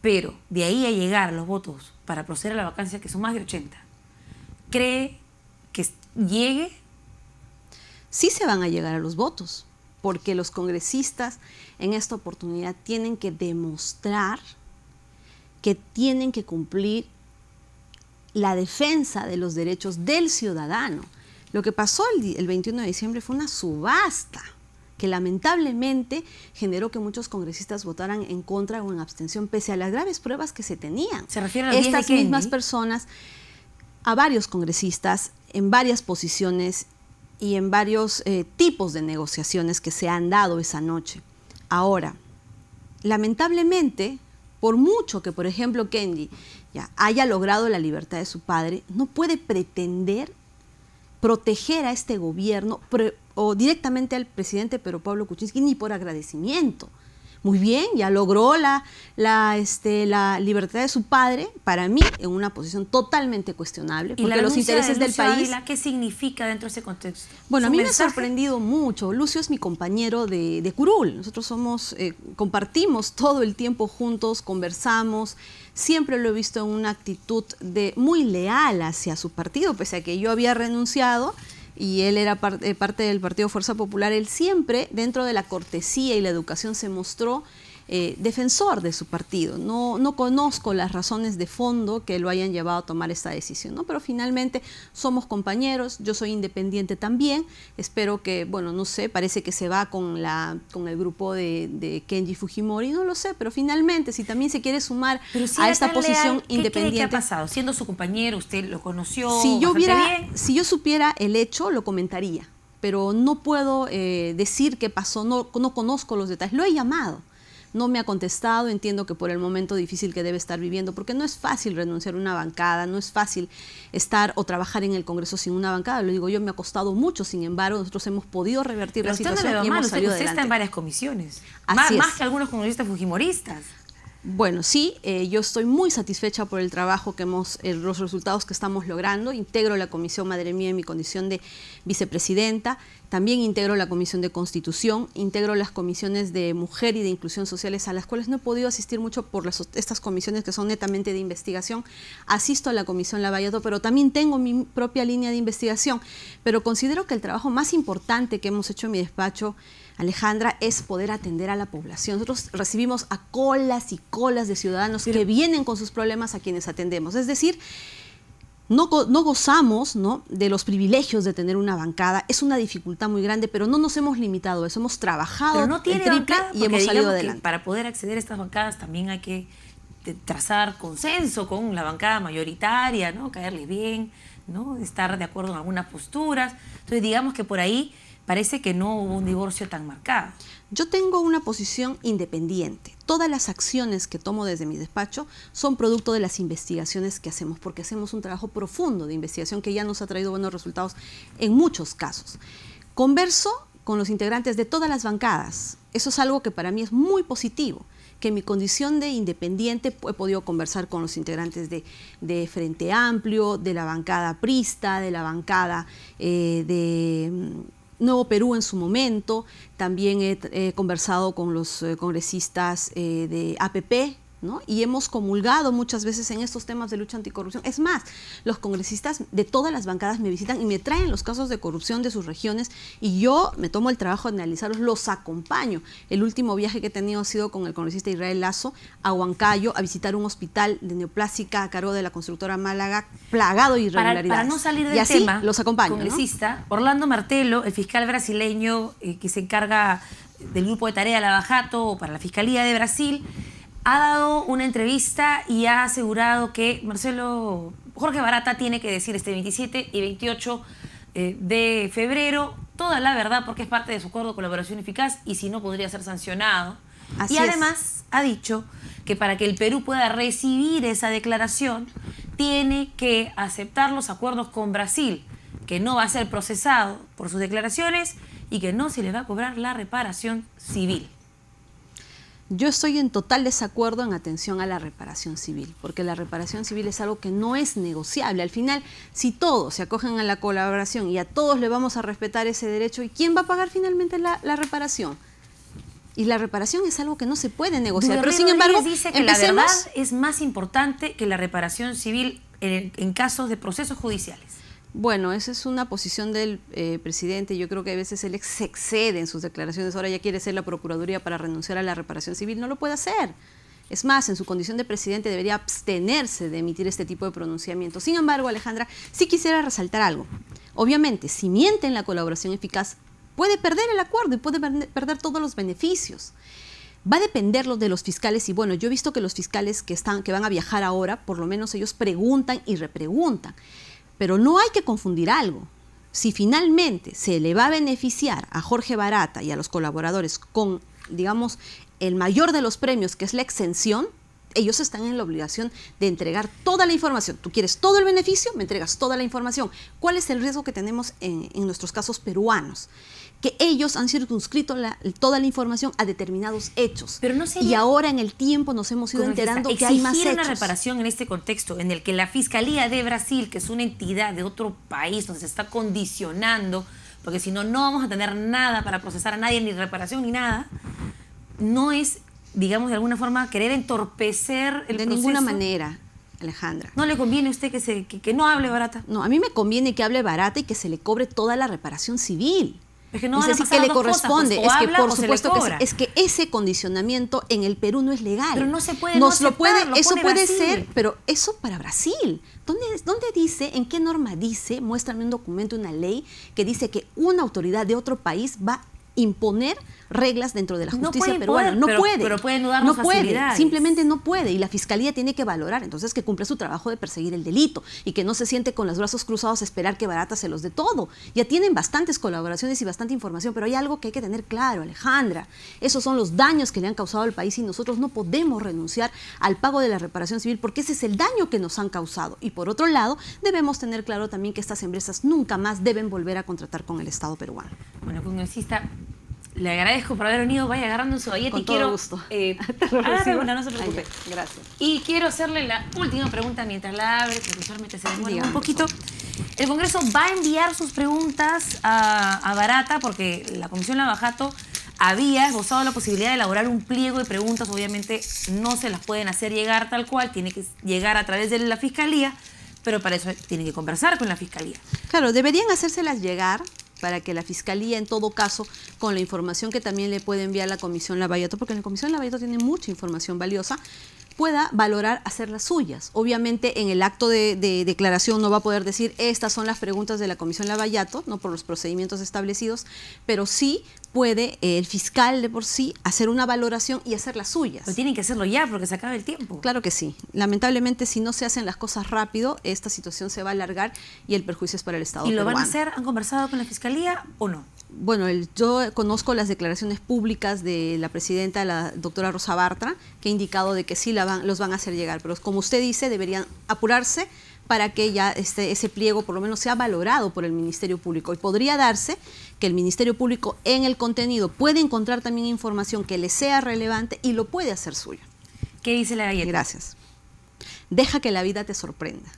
Pero de ahí a llegar los votos para proceder a la vacancia, que son más de 80, ¿cree que llegue? Sí se van a llegar a
los votos, porque los congresistas en esta oportunidad tienen que demostrar que tienen que cumplir la defensa de los derechos del ciudadano. Lo que pasó el, 21 de diciembre fue una subasta que lamentablemente generó que muchos congresistas votaran en contra o en abstención, pese a las graves pruebas que se tenían. Se refieren a estas mismas personas, a varios congresistas en varias posiciones y en varios eh, tipos de negociaciones que se han dado esa noche. Ahora, lamentablemente, por mucho que, por ejemplo, Kendi ya haya logrado la libertad de su padre, no puede pretender proteger a este gobierno, o directamente al presidente pero Pablo Kuczynski ni por agradecimiento. Muy bien, ya logró la, la, este, la libertad de su padre, para mí, en una posición totalmente cuestionable, porque los intereses del país... la
¿Qué significa dentro de ese contexto? Bueno, a mí me ha
sorprendido mucho. Lucio es mi compañero de, de Curul. Nosotros somos, eh, compartimos todo el tiempo juntos, conversamos. Siempre lo he visto en una actitud de, muy leal hacia su partido, pese a que yo había renunciado y él era eh, parte, del Partido Fuerza Popular, él siempre dentro de la cortesía y la educación se mostró eh, defensor de su partido. No, no conozco las razones de fondo que lo hayan llevado a tomar esta decisión, ¿no? Pero finalmente somos compañeros, yo soy independiente también, espero que, bueno, no sé, parece que se va con, la, con el grupo de, Kenji Fujimori, no lo sé, pero finalmente si también se quiere sumar a esta posición independiente... ¿qué ha
pasado? Siendo su compañero, usted lo conoció. Si yo, hubiera,
si yo supiera el hecho, lo comentaría pero no puedo eh, decir qué pasó, no, no conozco los detalles. Lo he llamado, no me ha contestado, entiendo que por el momento difícil que debe estar viviendo, porque no es fácil renunciar a una bancada, no es fácil estar o trabajar en el Congreso sin una bancada, lo digo yo, me ha costado mucho, sin embargo, nosotros hemos podido revertir la situación y usted, en
varias comisiones, más, que algunos congresistas fujimoristas.
Bueno, sí, eh, yo estoy muy satisfecha por el trabajo que hemos, eh, los resultados que estamos logrando. Integro la Comisión Madre Mía en mi condición de vicepresidenta. También integro la Comisión de Constitución, integro las comisiones de Mujer y de Inclusión Sociales, a las cuales no he podido asistir mucho por las, estas comisiones que son netamente de investigación. Asisto a la Comisión Lavallado, pero también tengo mi propia línea de investigación. Pero considero que el trabajo más importante que hemos hecho en mi despacho Alejandra, es poder atender a la población. Nosotros recibimos a colas y colas de ciudadanos que vienen con sus problemas a quienes atendemos. Es decir, no, gozamos ¿no? de los privilegios de tener una bancada, es una dificultad muy grande, pero no nos hemos limitado a eso, hemos trabajado no y hemos salido adelante.
Para poder acceder a estas bancadas también hay que trazar consenso con la bancada mayoritaria, ¿no? caerle bien, ¿no? estar de acuerdo en algunas posturas. Entonces digamos que por ahí parece que no hubo un divorcio tan marcado. Yo tengo una posición independiente. Todas las acciones
que tomo desde mi despacho son producto de las investigaciones que hacemos, porque hacemos un trabajo profundo de investigación que ya nos ha traído buenos resultados en muchos casos. Converso con los integrantes de todas las bancadas. Eso es algo que para mí es muy positivo, que en mi condición de independiente he podido conversar con los integrantes de, Frente Amplio, de la bancada Prista, de la bancada eh, de mm, Nuevo Perú en su momento, también he, conversado con los eh, congresistas eh, de APP, y hemos comulgado muchas veces en estos temas de lucha anticorrupción. Es más, los congresistas de todas las bancadas me visitan y me traen los casos de corrupción de sus regiones y yo me tomo el trabajo de analizarlos, los acompaño. El último viaje que he tenido ha sido con el congresista Israel Lazo a Huancayo a visitar un hospital de neoplásica a cargo de la constructora Málaga, plagado de irregularidades. Para, no salir del tema, los acompaño. Congresista
Orlando Martelo, el fiscal brasileño eh, que se encarga del grupo de tarea de la Bajato para la Fiscalía de Brasil, ha dado una entrevista y ha asegurado que Marcelo Jorge Barata tiene que decir este 27 y 28 eh, de febrero toda la verdad porque es parte de su acuerdo de colaboración eficaz y si no podría ser sancionado. y además ha dicho que para que el Perú pueda recibir esa declaración tiene que aceptar los acuerdos con Brasil, que no va a ser procesado por sus declaraciones y que no se le va a cobrar la reparación civil.
Yo estoy en total desacuerdo en atención a la reparación civil, porque la reparación civil es algo que no es negociable. Al final, si todos se acogen a la colaboración y a todos le vamos a respetar ese derecho, ¿y quién va a pagar finalmente la, reparación? Y la reparación es algo que no se puede negociar. Pero sin embargo, dice que la verdad
es más importante que la reparación civil eh, en casos de procesos judiciales.
Bueno, esa es una posición del eh, presidente. Yo creo que a veces él se excede en sus declaraciones. Ahora ya quiere ser la Procuraduría para renunciar a la reparación civil. No lo puede hacer. Es más, en su condición de presidente debería abstenerse de emitir este tipo de pronunciamientos. Sin embargo, Alejandra, sí quisiera resaltar algo. Obviamente, si miente en la colaboración eficaz, puede perder el acuerdo y puede perder todos los beneficios. Va a dependerlo de los fiscales y bueno, yo he visto que los fiscales que, están, que van a viajar ahora, por lo menos ellos preguntan y repreguntan. Pero no hay que confundir algo. Si finalmente se le va a beneficiar a Jorge Barata y a los colaboradores con, digamos, el mayor de los premios, que es la exención, ellos están en la obligación de entregar toda la información. Tú quieres todo el beneficio, me entregas toda la información. ¿Cuál es el riesgo que tenemos en, nuestros casos peruanos? que ellos han circunscrito toda la información a determinados hechos. Pero no Y ahora en el tiempo nos hemos ido enterando que hay más hechos. una reparación
en este contexto en el que la Fiscalía de Brasil, que es una entidad de otro país, se está condicionando, porque si no, no vamos a tener nada para procesar a nadie, ni reparación, ni nada, no es, digamos, de alguna forma querer entorpecer el de proceso. De ninguna manera. Alejandra. ¿No le conviene a usted que, se, que no hable barata?
No, a mí me conviene que hable barata y que se le cobre toda la reparación civil es que no que le pues, corresponde, es que por supuesto que es, que ese condicionamiento en el Perú no es legal. Pero no se puede lo puede, eso puede ser, pero eso para Brasil. ¿Dónde, dice, en qué norma dice, muéstrame un documento, una ley que dice que una autoridad de otro país va imponer reglas dentro de la justicia peruana. no puede. Pero no puede. Simplemente no puede. Y la fiscalía tiene que valorar, entonces, que cumpla su trabajo de perseguir el delito y que no se siente con los brazos cruzados a esperar que Barata se los dé todo. Ya tienen bastantes colaboraciones y bastante información, pero hay algo que hay que tener claro, Alejandra. Esos son los daños que le han causado al país y nosotros no podemos renunciar al pago de la reparación civil porque ese es el daño que nos han causado. Y por otro lado, debemos tener claro también que estas empresas nunca más deben volver a contratar con el Estado peruano. Bueno, congresista,
le agradezco por haber venido. Vaya agarrando su galleta y todo quiero. gusto. Eh, ah, no se preocupe. gracias. Y quiero hacerle la última pregunta mientras la abre, que usualmente se demora un poquito. El Congreso va a enviar sus preguntas a, Barata porque la Comisión Lavajato había esbozado la posibilidad de elaborar un pliego de preguntas. Obviamente no se las pueden hacer llegar tal cual, tiene que llegar a través de la Fiscalía, pero para eso tiene que conversar con la Fiscalía.
Claro, deberían hacérselas llegar para que la Fiscalía, en todo caso, con la información que también le puede enviar la Comisión Lavallato, porque la Comisión Lavallato tiene mucha información valiosa, pueda valorar hacer las suyas. Obviamente en el acto de, declaración no va a poder decir estas son las preguntas de la Comisión Lavallato, no por los procedimientos establecidos, pero sí puede eh, el fiscal de por sí hacer una valoración y hacer las suyas. Pero tienen que hacerlo ya porque se acaba el tiempo. Claro que sí. Lamentablemente, si no se hacen las cosas rápido, esta situación se va a alargar y el perjuicio es para el Estado. ¿Y lo van a hacer?
¿Han conversado con la fiscalía o no? Bueno, yo
conozco las declaraciones públicas de la presidenta, la doctora Rosa Bartra, que ha indicado de que sí la van, los van a hacer llegar, pero como usted dice, deberían apurarse para que ya este, ese pliego por lo menos sea valorado por el Ministerio Público. Y podría darse que el Ministerio Público en el contenido puede encontrar también información que le sea relevante y lo puede hacer suyo. ¿Qué dice
la galleta? Gracias. Deja que la vida te sorprenda.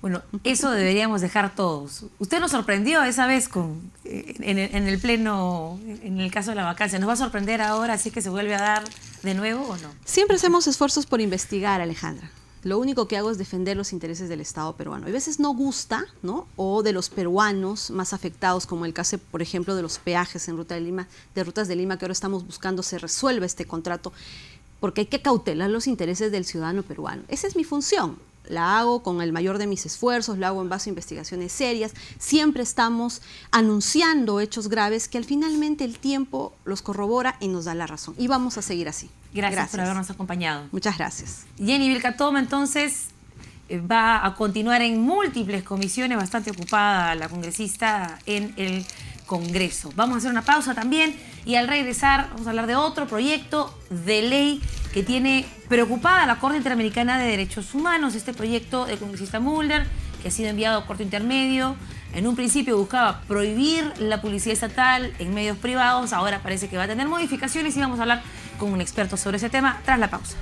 Bueno, eso deberíamos dejar todos. Usted nos sorprendió esa vez con, eh, en, en, el pleno, en el caso de la vacancia. ¿Nos va a sorprender ahora si es que se vuelve a dar de nuevo o no? Siempre hacemos
esfuerzos por investigar, Alejandra. Lo único que hago es defender los intereses del Estado peruano. a veces no gusta, ¿no? O de los peruanos más afectados, como el caso, por ejemplo, de los peajes en Ruta de Lima, de Rutas de Lima, que ahora estamos buscando se resuelva este contrato, porque hay que cautelar los intereses del ciudadano peruano. Esa es mi función la hago con el mayor de mis esfuerzos, la hago en base a investigaciones serias, siempre estamos anunciando hechos graves que al finalmente el tiempo los corrobora y nos da la razón. Y vamos a seguir así. Gracias, por habernos
acompañado. Muchas gracias. Jenny Vilcatoma, entonces, eh, va a continuar en múltiples comisiones, bastante ocupada la congresista en el Congreso. Vamos a hacer una pausa también y al regresar vamos a hablar de otro proyecto de ley que tiene preocupada la Corte Interamericana de Derechos Humanos, este proyecto de congresista Mulder, que ha sido enviado a corto Intermedio en un principio buscaba prohibir la publicidad estatal en medios privados, ahora parece que va a tener modificaciones y vamos a hablar con un experto sobre ese tema tras la pausa.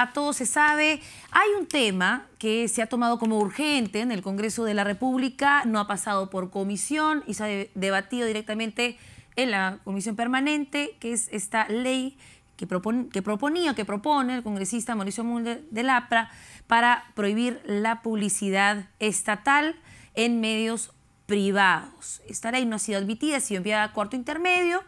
a todos se sabe. Hay un tema que se ha tomado como urgente en el Congreso de la República, no ha pasado por comisión y se ha debatido directamente en la comisión permanente, que es esta ley que, que proponía, que propone el congresista Mauricio Mulder de Lapra para prohibir la publicidad estatal en medios privados. Esta ley no ha sido admitida, ha sido enviada a cuarto intermedio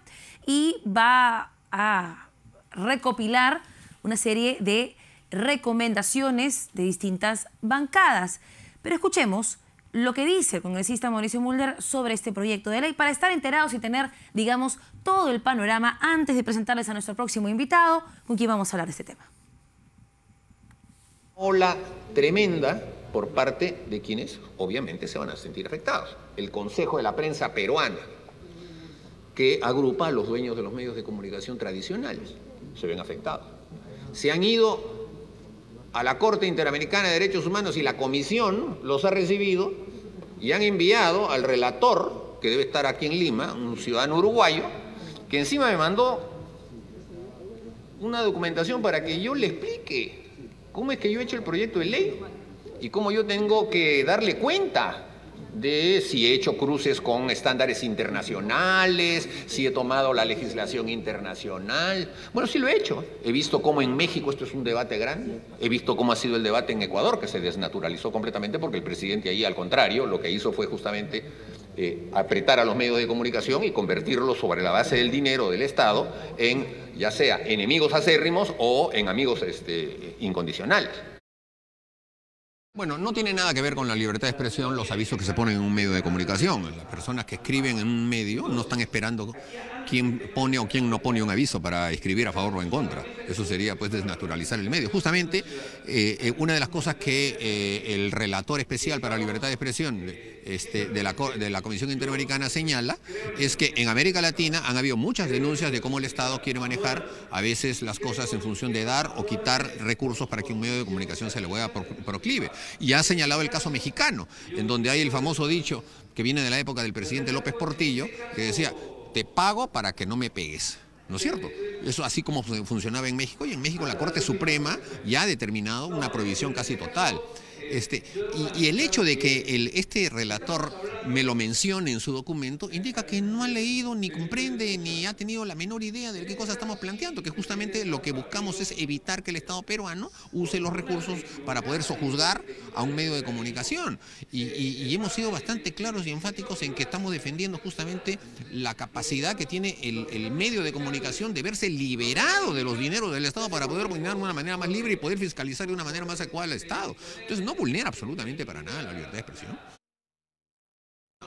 y va a recopilar una serie de recomendaciones de distintas bancadas. Pero escuchemos lo que dice el congresista Mauricio Mulder sobre este proyecto de ley para estar enterados y tener, digamos, todo el panorama antes de presentarles a nuestro próximo invitado con quien vamos a hablar de este tema.
Hola tremenda por parte de quienes obviamente se van a sentir afectados. El Consejo de la Prensa Peruana, que agrupa a los dueños de los medios de comunicación tradicionales, se ven afectados. Se han ido a la Corte Interamericana de Derechos Humanos y la Comisión los ha recibido y han enviado al relator, que debe estar aquí en Lima, un ciudadano uruguayo, que encima me mandó una documentación para que yo le explique cómo es que yo he hecho el proyecto de ley y cómo yo tengo que darle cuenta de si he hecho cruces con estándares internacionales, si he tomado la legislación internacional. Bueno, sí lo he hecho. He visto cómo en México esto es un debate grande. He visto cómo ha sido el debate en Ecuador, que se desnaturalizó completamente porque el presidente ahí, al contrario, lo que hizo fue justamente eh, apretar a los medios de comunicación y convertirlos sobre la base del dinero del Estado en ya sea enemigos acérrimos o en amigos este, incondicionales. Bueno, no tiene nada que ver con la libertad de expresión los avisos que se ponen en un medio de comunicación. Las personas que escriben en un medio no están esperando quién pone o quién no pone un aviso para escribir a favor o en contra. Eso sería pues desnaturalizar el medio. Justamente eh, eh, una de las cosas que eh, el relator especial para la libertad de expresión este, de, la, Comisión Interamericana señala es que en América Latina han habido muchas denuncias de cómo el Estado quiere manejar a veces las cosas en función de dar o quitar recursos para que un medio de comunicación se le pueda proclive. Y ha señalado el caso mexicano, en donde hay el famoso dicho que viene de la época del presidente López Portillo, que decía, te pago para que no me pegues. ¿No es cierto? Eso así como funcionaba en México y en México la Corte Suprema ya ha determinado una prohibición casi total. Este, y, el hecho de que el, este relator me lo mencione en su documento indica que no ha leído, ni comprende, ni ha tenido la menor idea de qué cosa estamos planteando, que justamente lo que buscamos es evitar que el Estado peruano use los recursos para poder sojuzgar a un medio de comunicación. Y, hemos sido bastante claros y enfáticos en que estamos defendiendo justamente la capacidad que tiene el, medio de comunicación de verse liberado de los dineros del Estado para poder ordenar de una manera más libre y poder fiscalizar de una manera más adecuada al Estado. Entonces, no vulnera absolutamente para nada la libertad de expresión.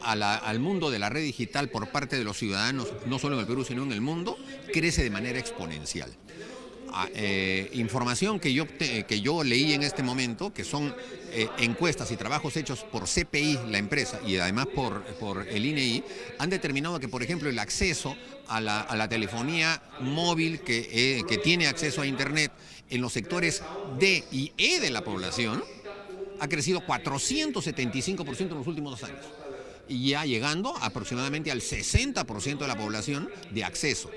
al mundo de la red digital por parte de los ciudadanos, no solo en el Perú, sino en el mundo, crece de manera exponencial. Ah, eh, información que yo, que yo leí en este momento, que son eh, encuestas y trabajos hechos por CPI, la empresa, y además por, por el INEI, e han determinado que, por ejemplo, el acceso a la, telefonía móvil que, eh, que tiene acceso a Internet en los sectores D y E de la población, ha crecido 475% en los últimos dos años y ya llegando aproximadamente al 60% de la población de acceso.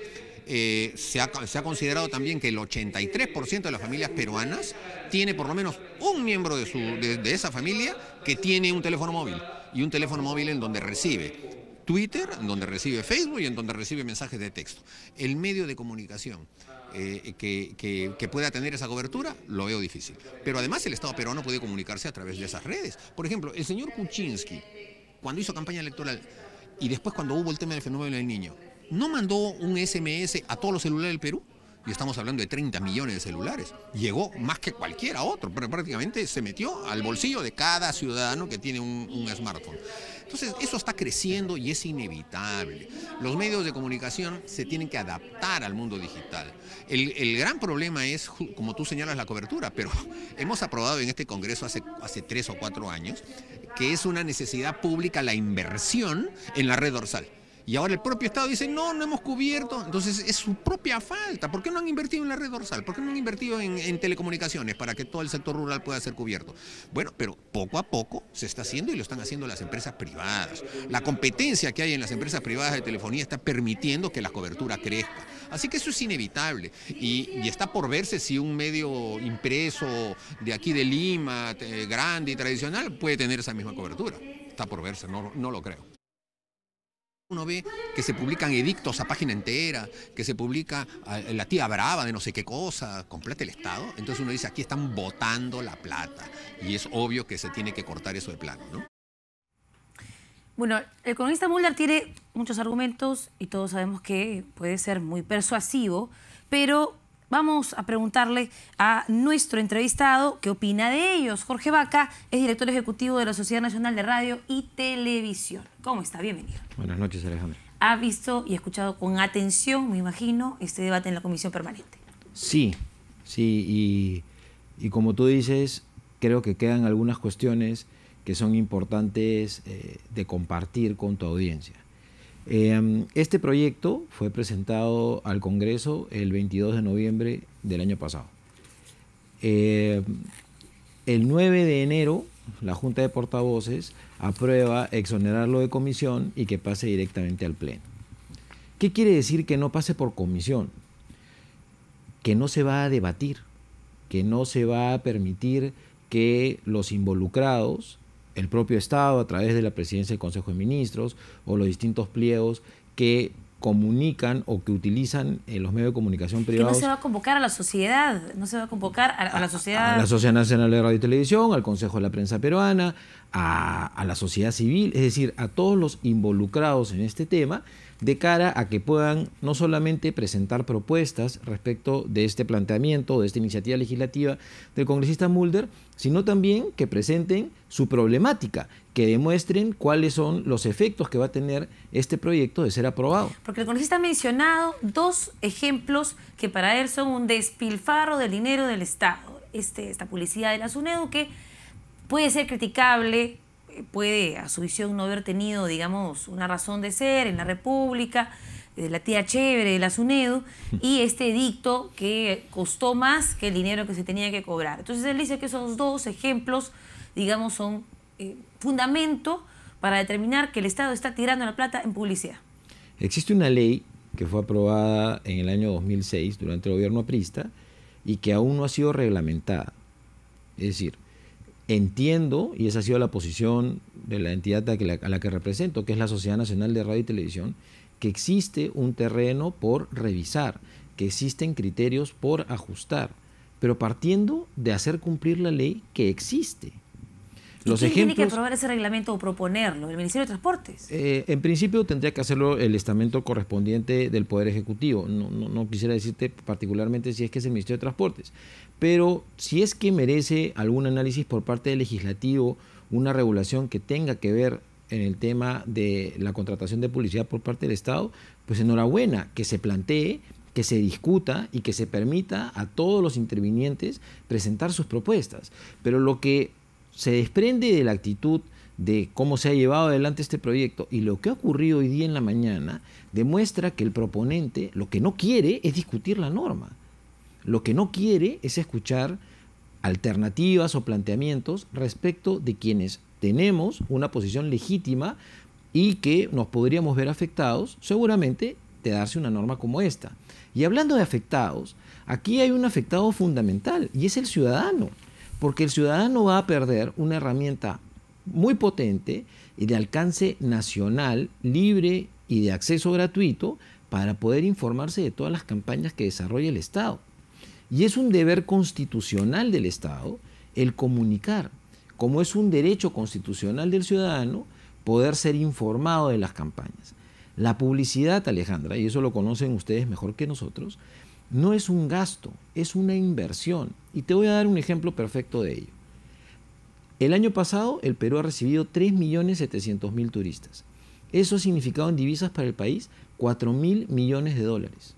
Eh, se, ha, considerado también que el 83% de las familias peruanas tiene por lo menos un miembro de, su, de esa familia que tiene un teléfono móvil y un teléfono móvil en donde recibe Twitter, en donde recibe Facebook y en donde recibe mensajes de texto. El medio de comunicación eh, que, pueda tener esa cobertura, lo veo difícil. Pero además el Estado peruano puede comunicarse a través de esas redes. Por ejemplo, el señor Kuczynski, cuando hizo campaña electoral y después cuando hubo el tema del fenómeno del niño, ¿no mandó un SMS a todos los celulares del Perú? y estamos hablando de 30 millones de celulares. Llegó más que cualquiera otro, pero prácticamente se metió al bolsillo de cada ciudadano que tiene un smartphone. Entonces, eso está creciendo y es inevitable. Los medios de comunicación se tienen que adaptar al mundo digital. El, gran problema es, como tú señalas, la cobertura, pero hemos aprobado en este Congreso hace tres o cuatro años que es una necesidad pública la inversión en la red dorsal. Y ahora el propio Estado dice, no, no hemos cubierto. Entonces es su propia falta. ¿Por qué no han invertido en la red dorsal? ¿Por qué no han invertido en, telecomunicaciones para que todo el sector rural pueda ser cubierto? Bueno, pero poco a poco se está haciendo y lo están haciendo las empresas privadas. La competencia que hay en las empresas privadas de telefonía está permitiendo que la cobertura crezca. Así que eso es inevitable. Y, está por verse si un medio impreso de aquí de Lima, eh, grande y tradicional, puede tener esa misma cobertura. Está por verse, no, no lo creo. Uno ve que se publican edictos a página entera, que se publica eh, la tía brava de no sé qué cosa, completa el Estado. Entonces uno dice, aquí están botando la plata. Y es obvio que se tiene que cortar eso de plano, ¿no?
Bueno, el economista Mulder tiene muchos argumentos y todos sabemos que puede ser muy persuasivo, pero vamos a preguntarle a nuestro entrevistado qué opina de ellos. Jorge Vaca es director ejecutivo de la Sociedad Nacional de Radio y Televisión. ¿Cómo está? Bienvenido.
Buenas noches, Alejandro.
Ha visto y escuchado con atención, me imagino, este debate en la Comisión Permanente.
Sí, sí, y, como tú dices, creo que quedan algunas cuestiones que son importantes eh, de compartir con tu audiencia. Em, este proyecto fue presentado al Congreso el 22 de noviembre del año pasado. Em, el 9 de enero, la Junta de Portavoces aprueba exonerarlo de comisión y que pase directamente al Pleno. ¿Qué quiere decir que no pase por comisión? Que no se va a debatir, que no se va a permitir que los involucrados el propio Estado a través de la presidencia del Consejo de Ministros o los distintos pliegos que comunican o que utilizan eh, los medios de comunicación privados. Que no se va
a convocar a la sociedad, no se va a convocar a, la sociedad. A, la
Sociedad Nacional de Radio y Televisión, al Consejo de la Prensa Peruana, a, a, la sociedad civil, es decir, a todos los involucrados en este tema, de cara a que puedan no solamente presentar propuestas respecto de este planteamiento, de esta iniciativa legislativa del congresista Mulder, sino también que presenten su problemática, que demuestren cuáles son los efectos que va a tener este proyecto de ser aprobado.
Porque el congresista ha mencionado dos ejemplos que para él son un despilfarro del dinero del Estado. Este, esta publicidad de la SUNEDU que puede ser criticable, eh, puede a su visión no haber tenido, digamos, una razón de ser en la República, de la tía chévere, de la SUNEDU, y este edicto que costó más que el dinero que se tenía que cobrar. Entonces él dice que esos dos ejemplos, digamos, son eh, fundamento para determinar que el Estado está tirando la plata en publicidad.
Existe una ley que fue aprobada en el año 2006 durante el gobierno aprista y que aún no ha sido reglamentada. Es decir, entiendo, y esa ha sido la posición de la entidad a la que represento, que es la Sociedad Nacional de Radio y Televisión, que existe un terreno por revisar, que existen criterios por ajustar, pero partiendo de hacer cumplir la ley que existe. Los ¿Quién tiene que aprobar
ese reglamento o proponerlo? ¿El Ministerio de Transportes?
Eh, en principio tendría que hacerlo el estamento correspondiente del Poder Ejecutivo. no, quisiera decirte particularmente si es que es el Ministerio de Transportes. Pero si es que merece algún análisis por parte del legislativo, una regulación que tenga que ver en el tema de la contratación de publicidad por parte del Estado, pues enhorabuena, que se plantee, que se discuta y que se permita a todos los intervinientes presentar sus propuestas. Pero lo que se desprende de la actitud de cómo se ha llevado adelante este proyecto y lo que ha ocurrido hoy día en la mañana demuestra que el proponente lo que no quiere es discutir la norma. Lo que no quiere es escuchar alternativas o planteamientos respecto de quienes tenemos una posición legítima y que nos podríamos ver afectados seguramente de darse una norma como esta. Y hablando de afectados, aquí hay un afectado fundamental y es el ciudadano, porque el ciudadano va a perder una herramienta muy potente y de alcance nacional, libre y de acceso gratuito para poder informarse de todas las campañas que desarrolla el Estado. Y es un deber constitucional del Estado el comunicar, como es un derecho constitucional del ciudadano, poder ser informado de las campañas. La publicidad, Alejandra, y eso lo conocen ustedes mejor que nosotros, no es un gasto, es una inversión. Y te voy a dar un ejemplo perfecto de ello. El año pasado el Perú ha recibido 3.700.000 turistas. Eso ha significado en divisas para el país 4.000 millones de dólares.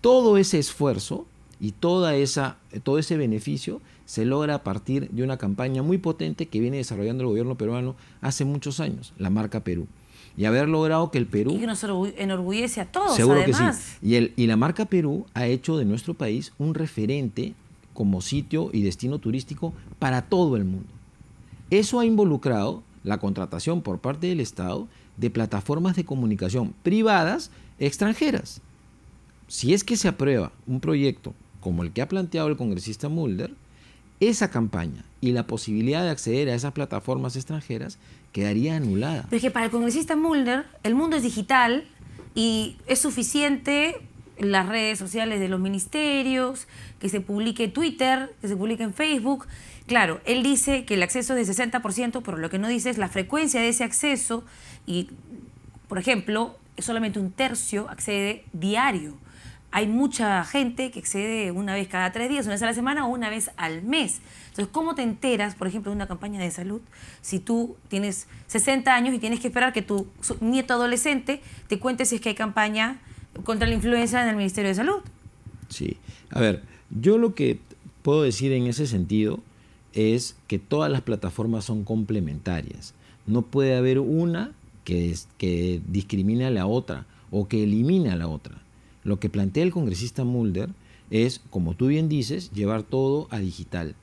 Todo ese esfuerzo y toda esa, todo ese beneficio se logra a partir de una campaña muy potente que viene desarrollando el gobierno peruano hace muchos años, la marca Perú. Y haber logrado que el Perú... Y que
nos enorgullece a todos. Seguro que sí.
Y, el, y la marca Perú ha hecho de nuestro país un referente como sitio y destino turístico para todo el mundo. Eso ha involucrado la contratación por parte del Estado de plataformas de comunicación privadas extranjeras. Si es que se aprueba un proyecto como el que ha planteado el congresista Mulder, esa campaña y la posibilidad de acceder a esas plataformas extranjeras quedaría anulada.
Porque para el congresista Mulder, el mundo es digital y es suficiente las redes sociales de los ministerios, que se publique Twitter, que se publique en Facebook. Claro, él dice que el acceso es de 60%, pero lo que no dice es la frecuencia de ese acceso y, por ejemplo, solamente un tercio accede diario hay mucha gente que excede una vez cada tres días, una vez a la semana o una vez al mes. Entonces, ¿cómo te enteras, por ejemplo, de una campaña de salud si tú tienes 60 años y tienes que esperar que tu nieto adolescente te cuente si es que hay campaña contra la influenza en el Ministerio de Salud?
Sí. A ver, yo lo que puedo decir en ese sentido es que todas las plataformas son complementarias. No puede haber una que, discrimine que a la otra o que elimine a la otra lo que plantea el congresista Mulder es, como tú bien dices, llevar todo a digital.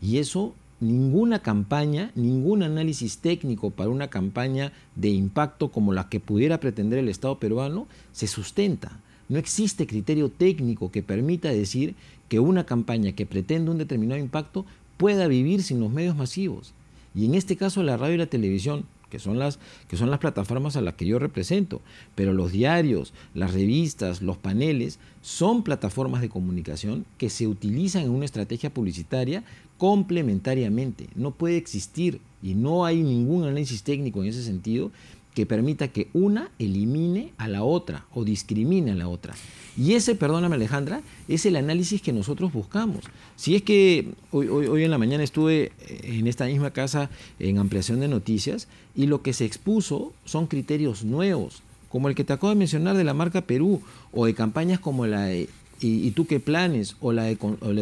Y eso, ninguna campaña, ningún análisis técnico para una campaña de impacto como la que pudiera pretender el Estado peruano, se sustenta. No existe criterio técnico que permita decir que una campaña que pretende un determinado impacto pueda vivir sin los medios masivos. Y en este caso la radio y la televisión, que son las que son las plataformas a las que yo represento, pero los diarios, las revistas, los paneles son plataformas de comunicación que se utilizan en una estrategia publicitaria complementariamente. No puede existir y no hay ningún análisis técnico en ese sentido que permita que una elimine a la otra o discrimine a la otra. Y ese, perdóname Alejandra, es el análisis que nosotros buscamos. Si es que hoy, en la mañana estuve eh, en esta misma casa en ampliación de noticias y lo que se expuso son criterios nuevos, como el que te acabo de mencionar de la marca Perú o de campañas como la de y, tú qué planes o la de,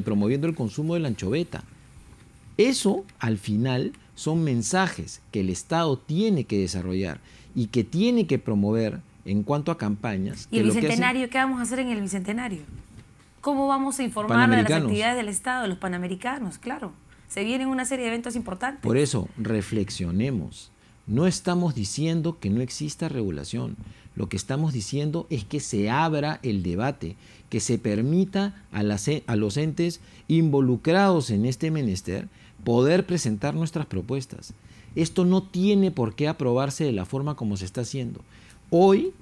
promoviendo el consumo de la anchoveta. Eso al final son mensajes que el Estado tiene que desarrollar y que tiene que promover en cuanto a campañas. ¿Y el Bicentenario?
¿Qué vamos a hacer en el Bicentenario? ¿Cómo vamos a informar de las actividades del Estado, de los panamericanos? Claro, se vienen una serie de eventos importantes.
Por eso, reflexionemos. No estamos diciendo que no exista regulación. Lo que estamos diciendo es que se abra el debate, que se permita a, las, e, a los entes involucrados en este menester poder presentar nuestras propuestas. Esto no tiene por qué aprobarse de la forma como se está haciendo. Hoy,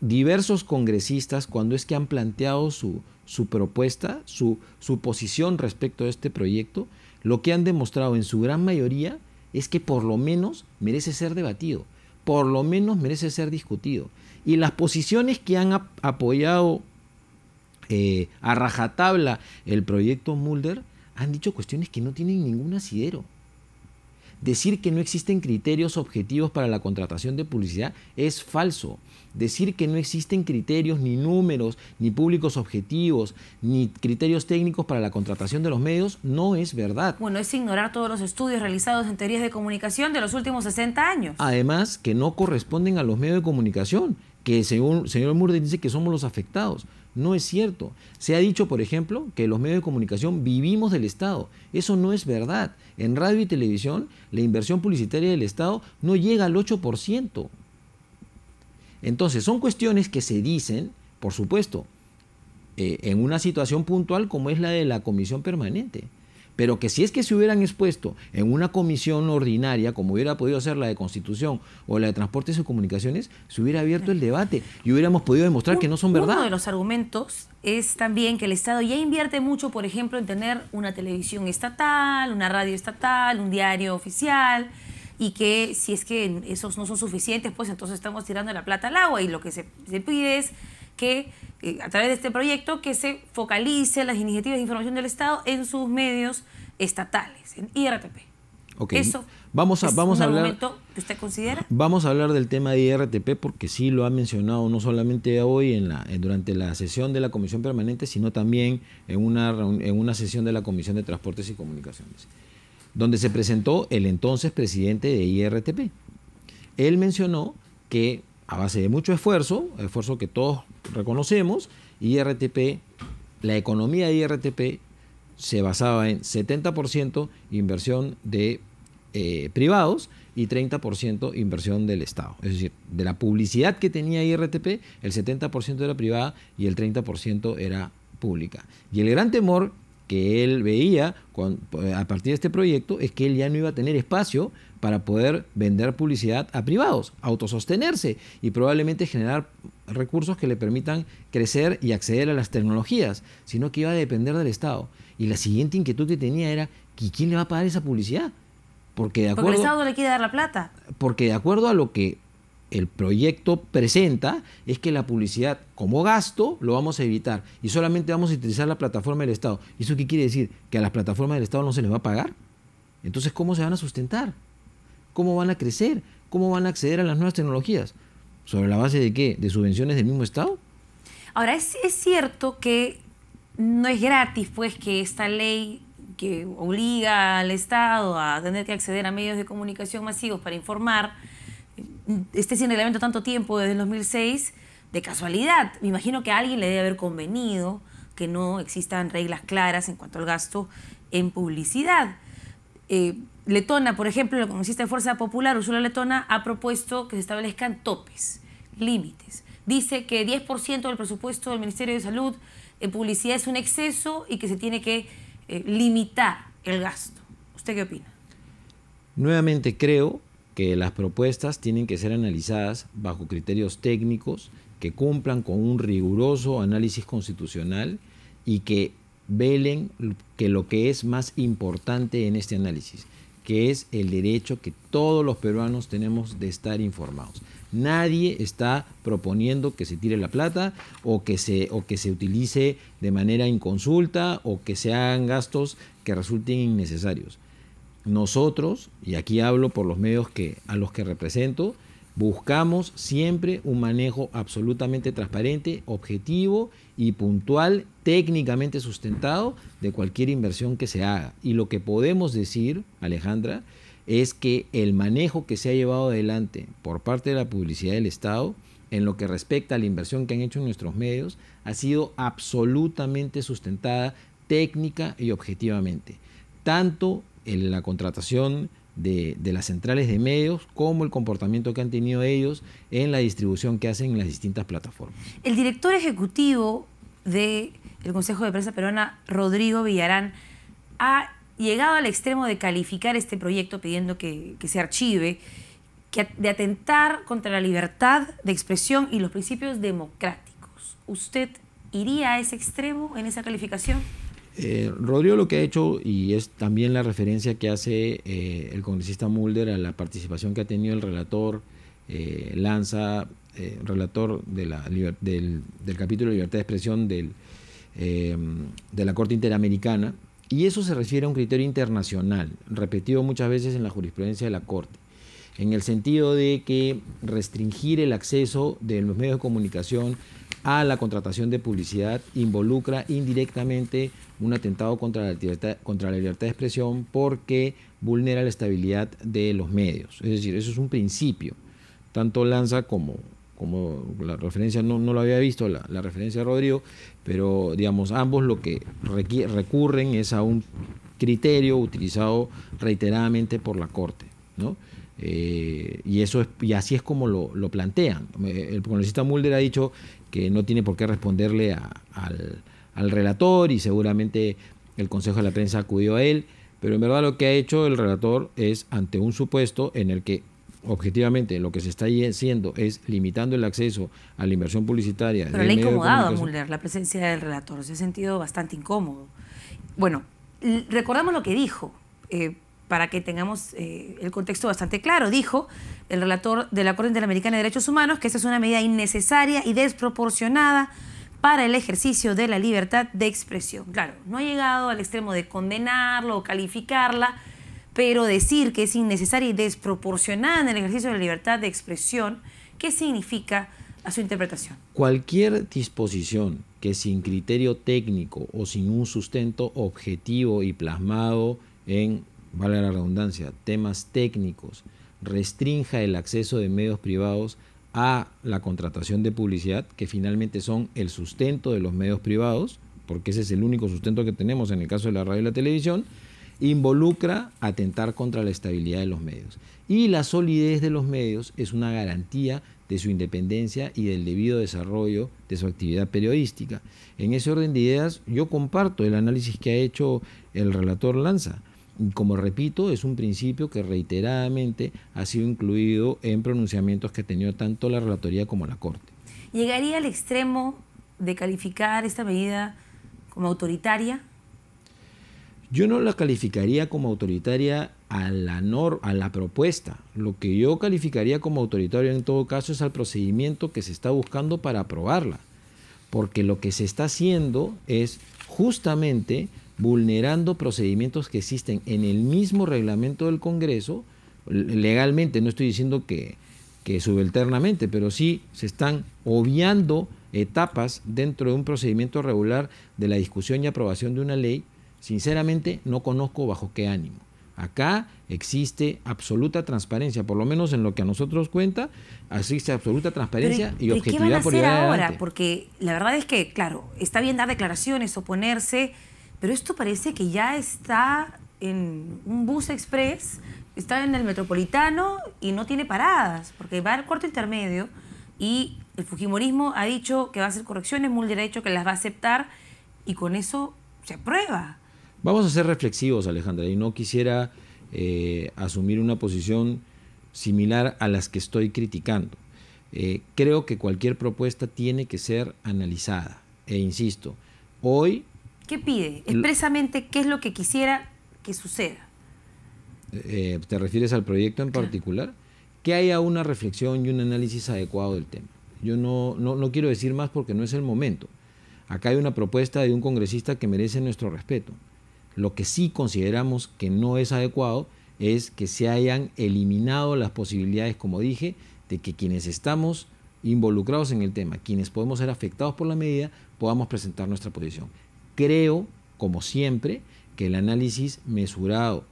diversos congresistas, cuando es que han planteado su, propuesta, su, su posición respecto a este proyecto, lo que han demostrado en su gran mayoría es que por lo menos merece ser debatido, por lo menos merece ser discutido. Y las posiciones que han apoyado eh, a rajatabla el proyecto Mulder han dicho cuestiones que no tienen ningún asidero. Decir que no existen criterios objetivos para la contratación de publicidad es falso. Decir que no existen criterios ni números, ni públicos objetivos, ni criterios técnicos para la contratación de los medios no es verdad. Bueno, es
ignorar todos los estudios realizados en teorías de comunicación de los últimos 60 años.
Además, que no corresponden a los medios de comunicación, que según el señor Murden dice que somos los afectados. No es cierto. Se ha dicho, por ejemplo, que los medios de comunicación vivimos del Estado. Eso no es verdad. En radio y televisión, la inversión publicitaria del Estado no llega al 8%. Entonces, son cuestiones que se dicen, por supuesto, eh, en una situación puntual como es la de la comisión permanente pero que si es que se hubieran expuesto en una comisión ordinaria, como hubiera podido ser la de Constitución o la de Transportes y Comunicaciones, se hubiera abierto el debate y hubiéramos podido demostrar que no son verdad. Uno de los
argumentos es también que el Estado ya invierte mucho, por ejemplo, en tener una televisión estatal, una radio estatal, un diario oficial y que si es que esos no son suficientes, pues entonces estamos tirando la plata al agua y lo que se, se pide es que eh, a través de este proyecto que se focalice las iniciativas de información del Estado en sus medios estatales, en IRTP.
Okay. Eso vamos a, es vamos a hablar,
que usted considera.
Vamos a hablar del tema de IRTP porque sí lo ha mencionado no solamente hoy en la, durante la sesión de la Comisión Permanente, sino también en una, en una sesión de la Comisión de Transportes y Comunicaciones, donde se presentó el entonces presidente de IRTP. Él mencionó que a base de mucho esfuerzo, esfuerzo que todos reconocemos, IRTP, la economía de IRTP se basaba en 70% inversión de eh, privados y 30% inversión del Estado. Es decir, de la publicidad que tenía IRTP, el 70% era privada y el 30% era pública. Y el gran temor que él veía eh, a partir de este proyecto es que él ya no iba a tener espacio para poder vender publicidad a privados, autosostenerse y probablemente generar recursos que le permitan crecer y acceder a las tecnologías, sino que iba a depender del Estado. Y la siguiente inquietud que tenía era, ¿quién le va a pagar esa publicidad? Porque, de acuerdo, el Estado
le quiere dar la plata.
Porque de acuerdo a lo que el proyecto presenta es que la publicidad como gasto lo vamos a evitar y solamente vamos a utilizar la plataforma del Estado. ¿Y eso qué quiere decir? ¿Que a las plataformas del Estado no se les va a pagar? Entonces, ¿cómo se van a sustentar? ¿Cómo van a crecer? ¿Cómo van a acceder a las nuevas tecnologías? ¿Sobre la base de qué? ¿De subvenciones del mismo Estado?
Ahora, es, es cierto que no es gratis, pues, que esta ley que obliga al Estado a tener que acceder a medios de comunicación masivos para informar, esté sin reglamento tanto tiempo, desde el 2006, de casualidad. Me imagino que a alguien le debe haber convenido que no existan reglas claras en cuanto al gasto en publicidad. Eh, Letona, por ejemplo, la congresista de Fuerza Popular, Ursula Letona, ha propuesto que se establezcan topes, límites. Dice que 10% del presupuesto del Ministerio de Salud en publicidad es un exceso y que se tiene que eh, limitar el gasto. ¿Usted qué opina?
Nuevamente creo que las propuestas tienen que ser analizadas bajo criterios técnicos que cumplan con un riguroso análisis constitucional y que velen que lo que es más importante en este análisis, que es el derecho que todos los peruanos tenemos de estar informados. Nadie está proponiendo que se tire la plata o que se, o que se utilice de manera inconsulta o que se hagan gastos que resulten innecesarios nosotros, y aquí hablo por los medios que, a los que represento, buscamos siempre un manejo absolutamente transparente, objetivo y puntual, técnicamente sustentado de cualquier inversión que se haga. Y lo que podemos decir, Alejandra, es que el manejo que se ha llevado adelante por parte de la publicidad del Estado, en lo que respecta a la inversión que han hecho en nuestros medios, ha sido absolutamente sustentada técnica y objetivamente. Tanto en la contratación de, las centrales de medios, como el comportamiento que han tenido ellos en la distribución que hacen en las distintas plataformas.
El director ejecutivo del Consejo de Prensa Peruana, Rodrigo Villarán, ha llegado al extremo de calificar este proyecto pidiendo que, se archive, de atentar contra la libertad de expresión y los principios democráticos. ¿Usted iría a ese extremo en esa calificación?
Eh, Rodrigo lo que ha hecho, y es también la referencia que hace eh, el congresista Mulder a la participación que ha tenido el relator eh, Lanza, eh, relator del, capítulo de libertad de expresión em, de la Corte Interamericana, y eso se refiere a un criterio internacional, repetido muchas veces en la jurisprudencia de la Corte, en el sentido de que restringir el acceso de los medios de comunicación a la contratación de publicidad involucra indirectamente un atentado contra la libertad, contra la libertad de expresión porque vulnera la estabilidad de los medios. Es decir, eso es un principio. Tanto Lanza como, como la referencia, no, no lo había visto, la, referencia de Rodrigo, pero digamos, ambos lo que recurren es a un criterio utilizado reiteradamente por la Corte. ¿no? Eh, y, eso es, y así es como lo, lo plantean. Eh, el congresista Mulder ha dicho que no tiene por qué responderle al, relator y seguramente el Consejo de la Prensa acudió a él, pero en verdad lo que ha hecho el relator es ante un supuesto en el que objetivamente lo que se está haciendo es limitando el acceso a la inversión publicitaria. Pero le ha incomodado a Müller
la presencia del relator, se ha sentido bastante incómodo. Bueno, recordamos lo que dijo. Eh, para que tengamos eh, el contexto bastante claro. Dijo el relator de la Corte Interamericana de Derechos Humanos que esta es una medida innecesaria y desproporcionada para el ejercicio de la libertad de expresión. Claro, no ha llegado al extremo de condenarlo o calificarla, pero decir que es innecesaria y desproporcionada en el ejercicio de la libertad de expresión, ¿qué significa a su interpretación?
Cualquier disposición que sin criterio técnico o sin un sustento objetivo y plasmado en vale la redundancia, temas técnicos, restrinja el acceso de medios privados a la contratación de publicidad, que finalmente son el sustento de los medios privados, porque ese es el único sustento que tenemos en el caso de la radio y la televisión, involucra atentar contra la estabilidad de los medios. Y la solidez de los medios es una garantía de su independencia y del debido desarrollo de su actividad periodística. En ese orden de ideas, yo comparto el análisis que ha hecho el relator Lanza como repito, es un principio que reiteradamente ha sido incluido en pronunciamientos que ha tenido tanto la Relatoría como la Corte.
¿Llegaría al extremo de calificar esta medida como autoritaria?
Yo no la calificaría como autoritaria a la, a la propuesta. Lo que yo calificaría como autoritario en todo caso es al procedimiento que se está buscando para aprobarla. Porque lo que se está haciendo es justamente vulnerando procedimientos que existen en el mismo reglamento del Congreso, legalmente, no estoy diciendo que, que subalternamente, pero sí se están obviando etapas dentro de un procedimiento regular de la discusión y aprobación de una ley, sinceramente no conozco bajo qué ánimo. Acá existe absoluta transparencia, por lo menos en lo que a nosotros cuenta, existe absoluta transparencia y objetividad. ¿Qué van a hacer ahora?
Porque la verdad es que, claro, está bien dar declaraciones, oponerse, pero esto parece que ya está en un bus express, está en el metropolitano y no tiene paradas, porque va al cuarto intermedio y el Fujimorismo ha dicho que va a hacer correcciones, Mulder ha dicho que las va a aceptar y con eso se aprueba.
Vamos a ser reflexivos, Alejandra, y no quisiera eh, asumir una posición similar a las que estoy criticando. Eh, creo que cualquier propuesta tiene que ser analizada. E insisto, hoy
¿Qué pide? Expresamente, ¿qué es lo que quisiera que suceda?
Eh, eh, ¿Te refieres al proyecto en particular? Que haya una reflexión y un análisis adecuado del tema. Yo no, no, no quiero decir más porque no es el momento. Acá hay una propuesta de un congresista que merece nuestro respeto. Lo que sí consideramos que no es adecuado es que se hayan eliminado las posibilidades, como dije, de que quienes estamos involucrados en el tema, quienes podemos ser afectados por la medida, podamos presentar nuestra posición creo, como siempre, que el análisis mesurado,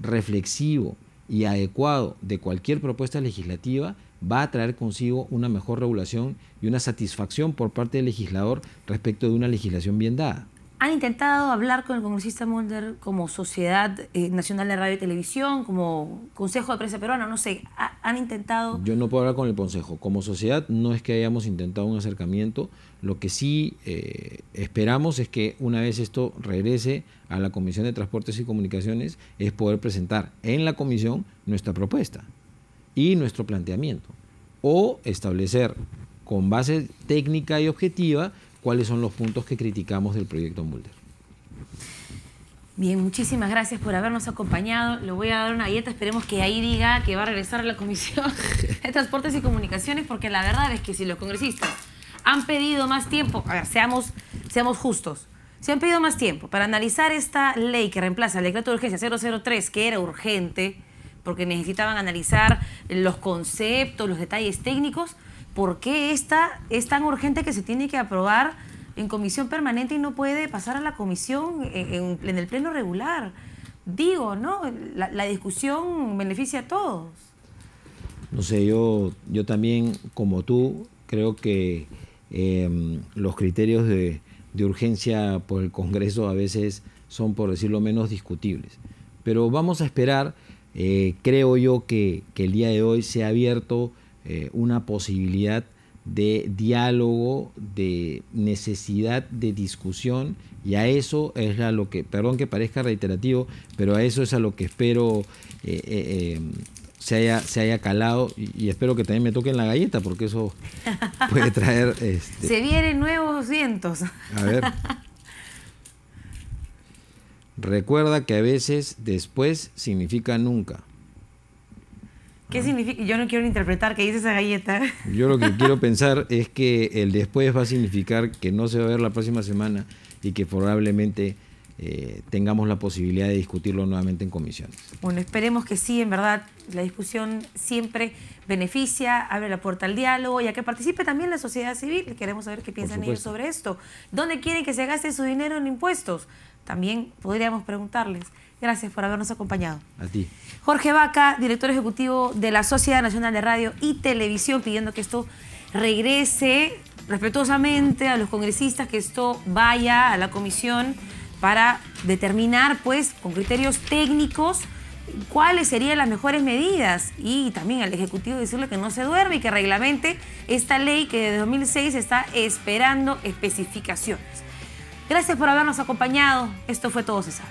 reflexivo y adecuado de cualquier propuesta legislativa va a traer consigo una mejor regulación y una satisfacción por parte del legislador respecto de una legislación bien dada
han intentado hablar con el congresista Mulder como Sociedad eh, Nacional de Radio y Televisión, como Consejo de Prensa Peruana, no sé, han intentado...
Yo no puedo hablar con el Consejo. Como sociedad no es que hayamos intentado un acercamiento, lo que sí eh, esperamos es que una vez esto regrese a la Comisión de Transportes y Comunicaciones, es poder presentar en la comisión nuestra propuesta y nuestro planteamiento, o establecer con base técnica y objetiva cuáles son los puntos que criticamos del proyecto Mulder.
Bien, muchísimas gracias por habernos acompañado. Le voy a dar una dieta, esperemos que ahí diga que va a regresar a la Comisión de Transportes y Comunicaciones, porque la verdad es que si los congresistas han pedido más tiempo, a ver, seamos, seamos justos, si han pedido más tiempo para analizar esta ley que reemplaza el decreto de urgencia 003, que era urgente, porque necesitaban analizar los conceptos, los detalles técnicos, por qué esta es tan urgente que se tiene que aprobar en comisión permanente y no puede pasar a la comisión en, el pleno regular. Digo, ¿no? La, discusión beneficia a todos.
No sé, yo, yo también, como tú, creo que em, los criterios de, urgencia por el Congreso a veces son, por decirlo menos, discutibles. Pero vamos a esperar, eh, creo yo que, que, el día de hoy se ha abierto eh, una posibilidad de diálogo, de necesidad de discusión y a eso es a lo que, perdón que parezca reiterativo, pero a eso es a lo que espero eh, eh, em, se, haya, calado y, espero que también me toquen la galleta porque eso puede traer... Este, se
vienen nuevos vientos. A ver.
Recuerda que a veces después significa nunca.
¿Qué significa? Yo no quiero interpretar qué dice esa galleta.
Yo lo que quiero pensar es que el después va a significar que no se va a ver la próxima semana y que probablemente eh, tengamos la posibilidad de discutirlo nuevamente en comisiones.
Bueno, esperemos que sí, en verdad, la discusión siempre beneficia, abre la puerta al diálogo y a que participe también la sociedad civil. Queremos saber qué piensan ellos sobre esto. ¿Dónde quieren que se gaste su dinero en impuestos? También podríamos preguntarles. Gracias por habernos acompañado. A ti. Jorge Vaca, director ejecutivo de la Sociedad Nacional de Radio y Televisión, pidiendo que esto regrese respetuosamente a los congresistas, que esto vaya a la comisión para determinar, pues, con criterios técnicos, cuáles serían las mejores medidas y también al Ejecutivo decirle que no se duerme y que reglamente esta ley que desde 2006 está esperando especificaciones. Gracias por habernos acompañado. Esto fue Todo se sabe.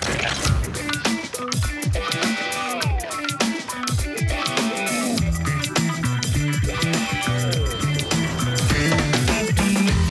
Thank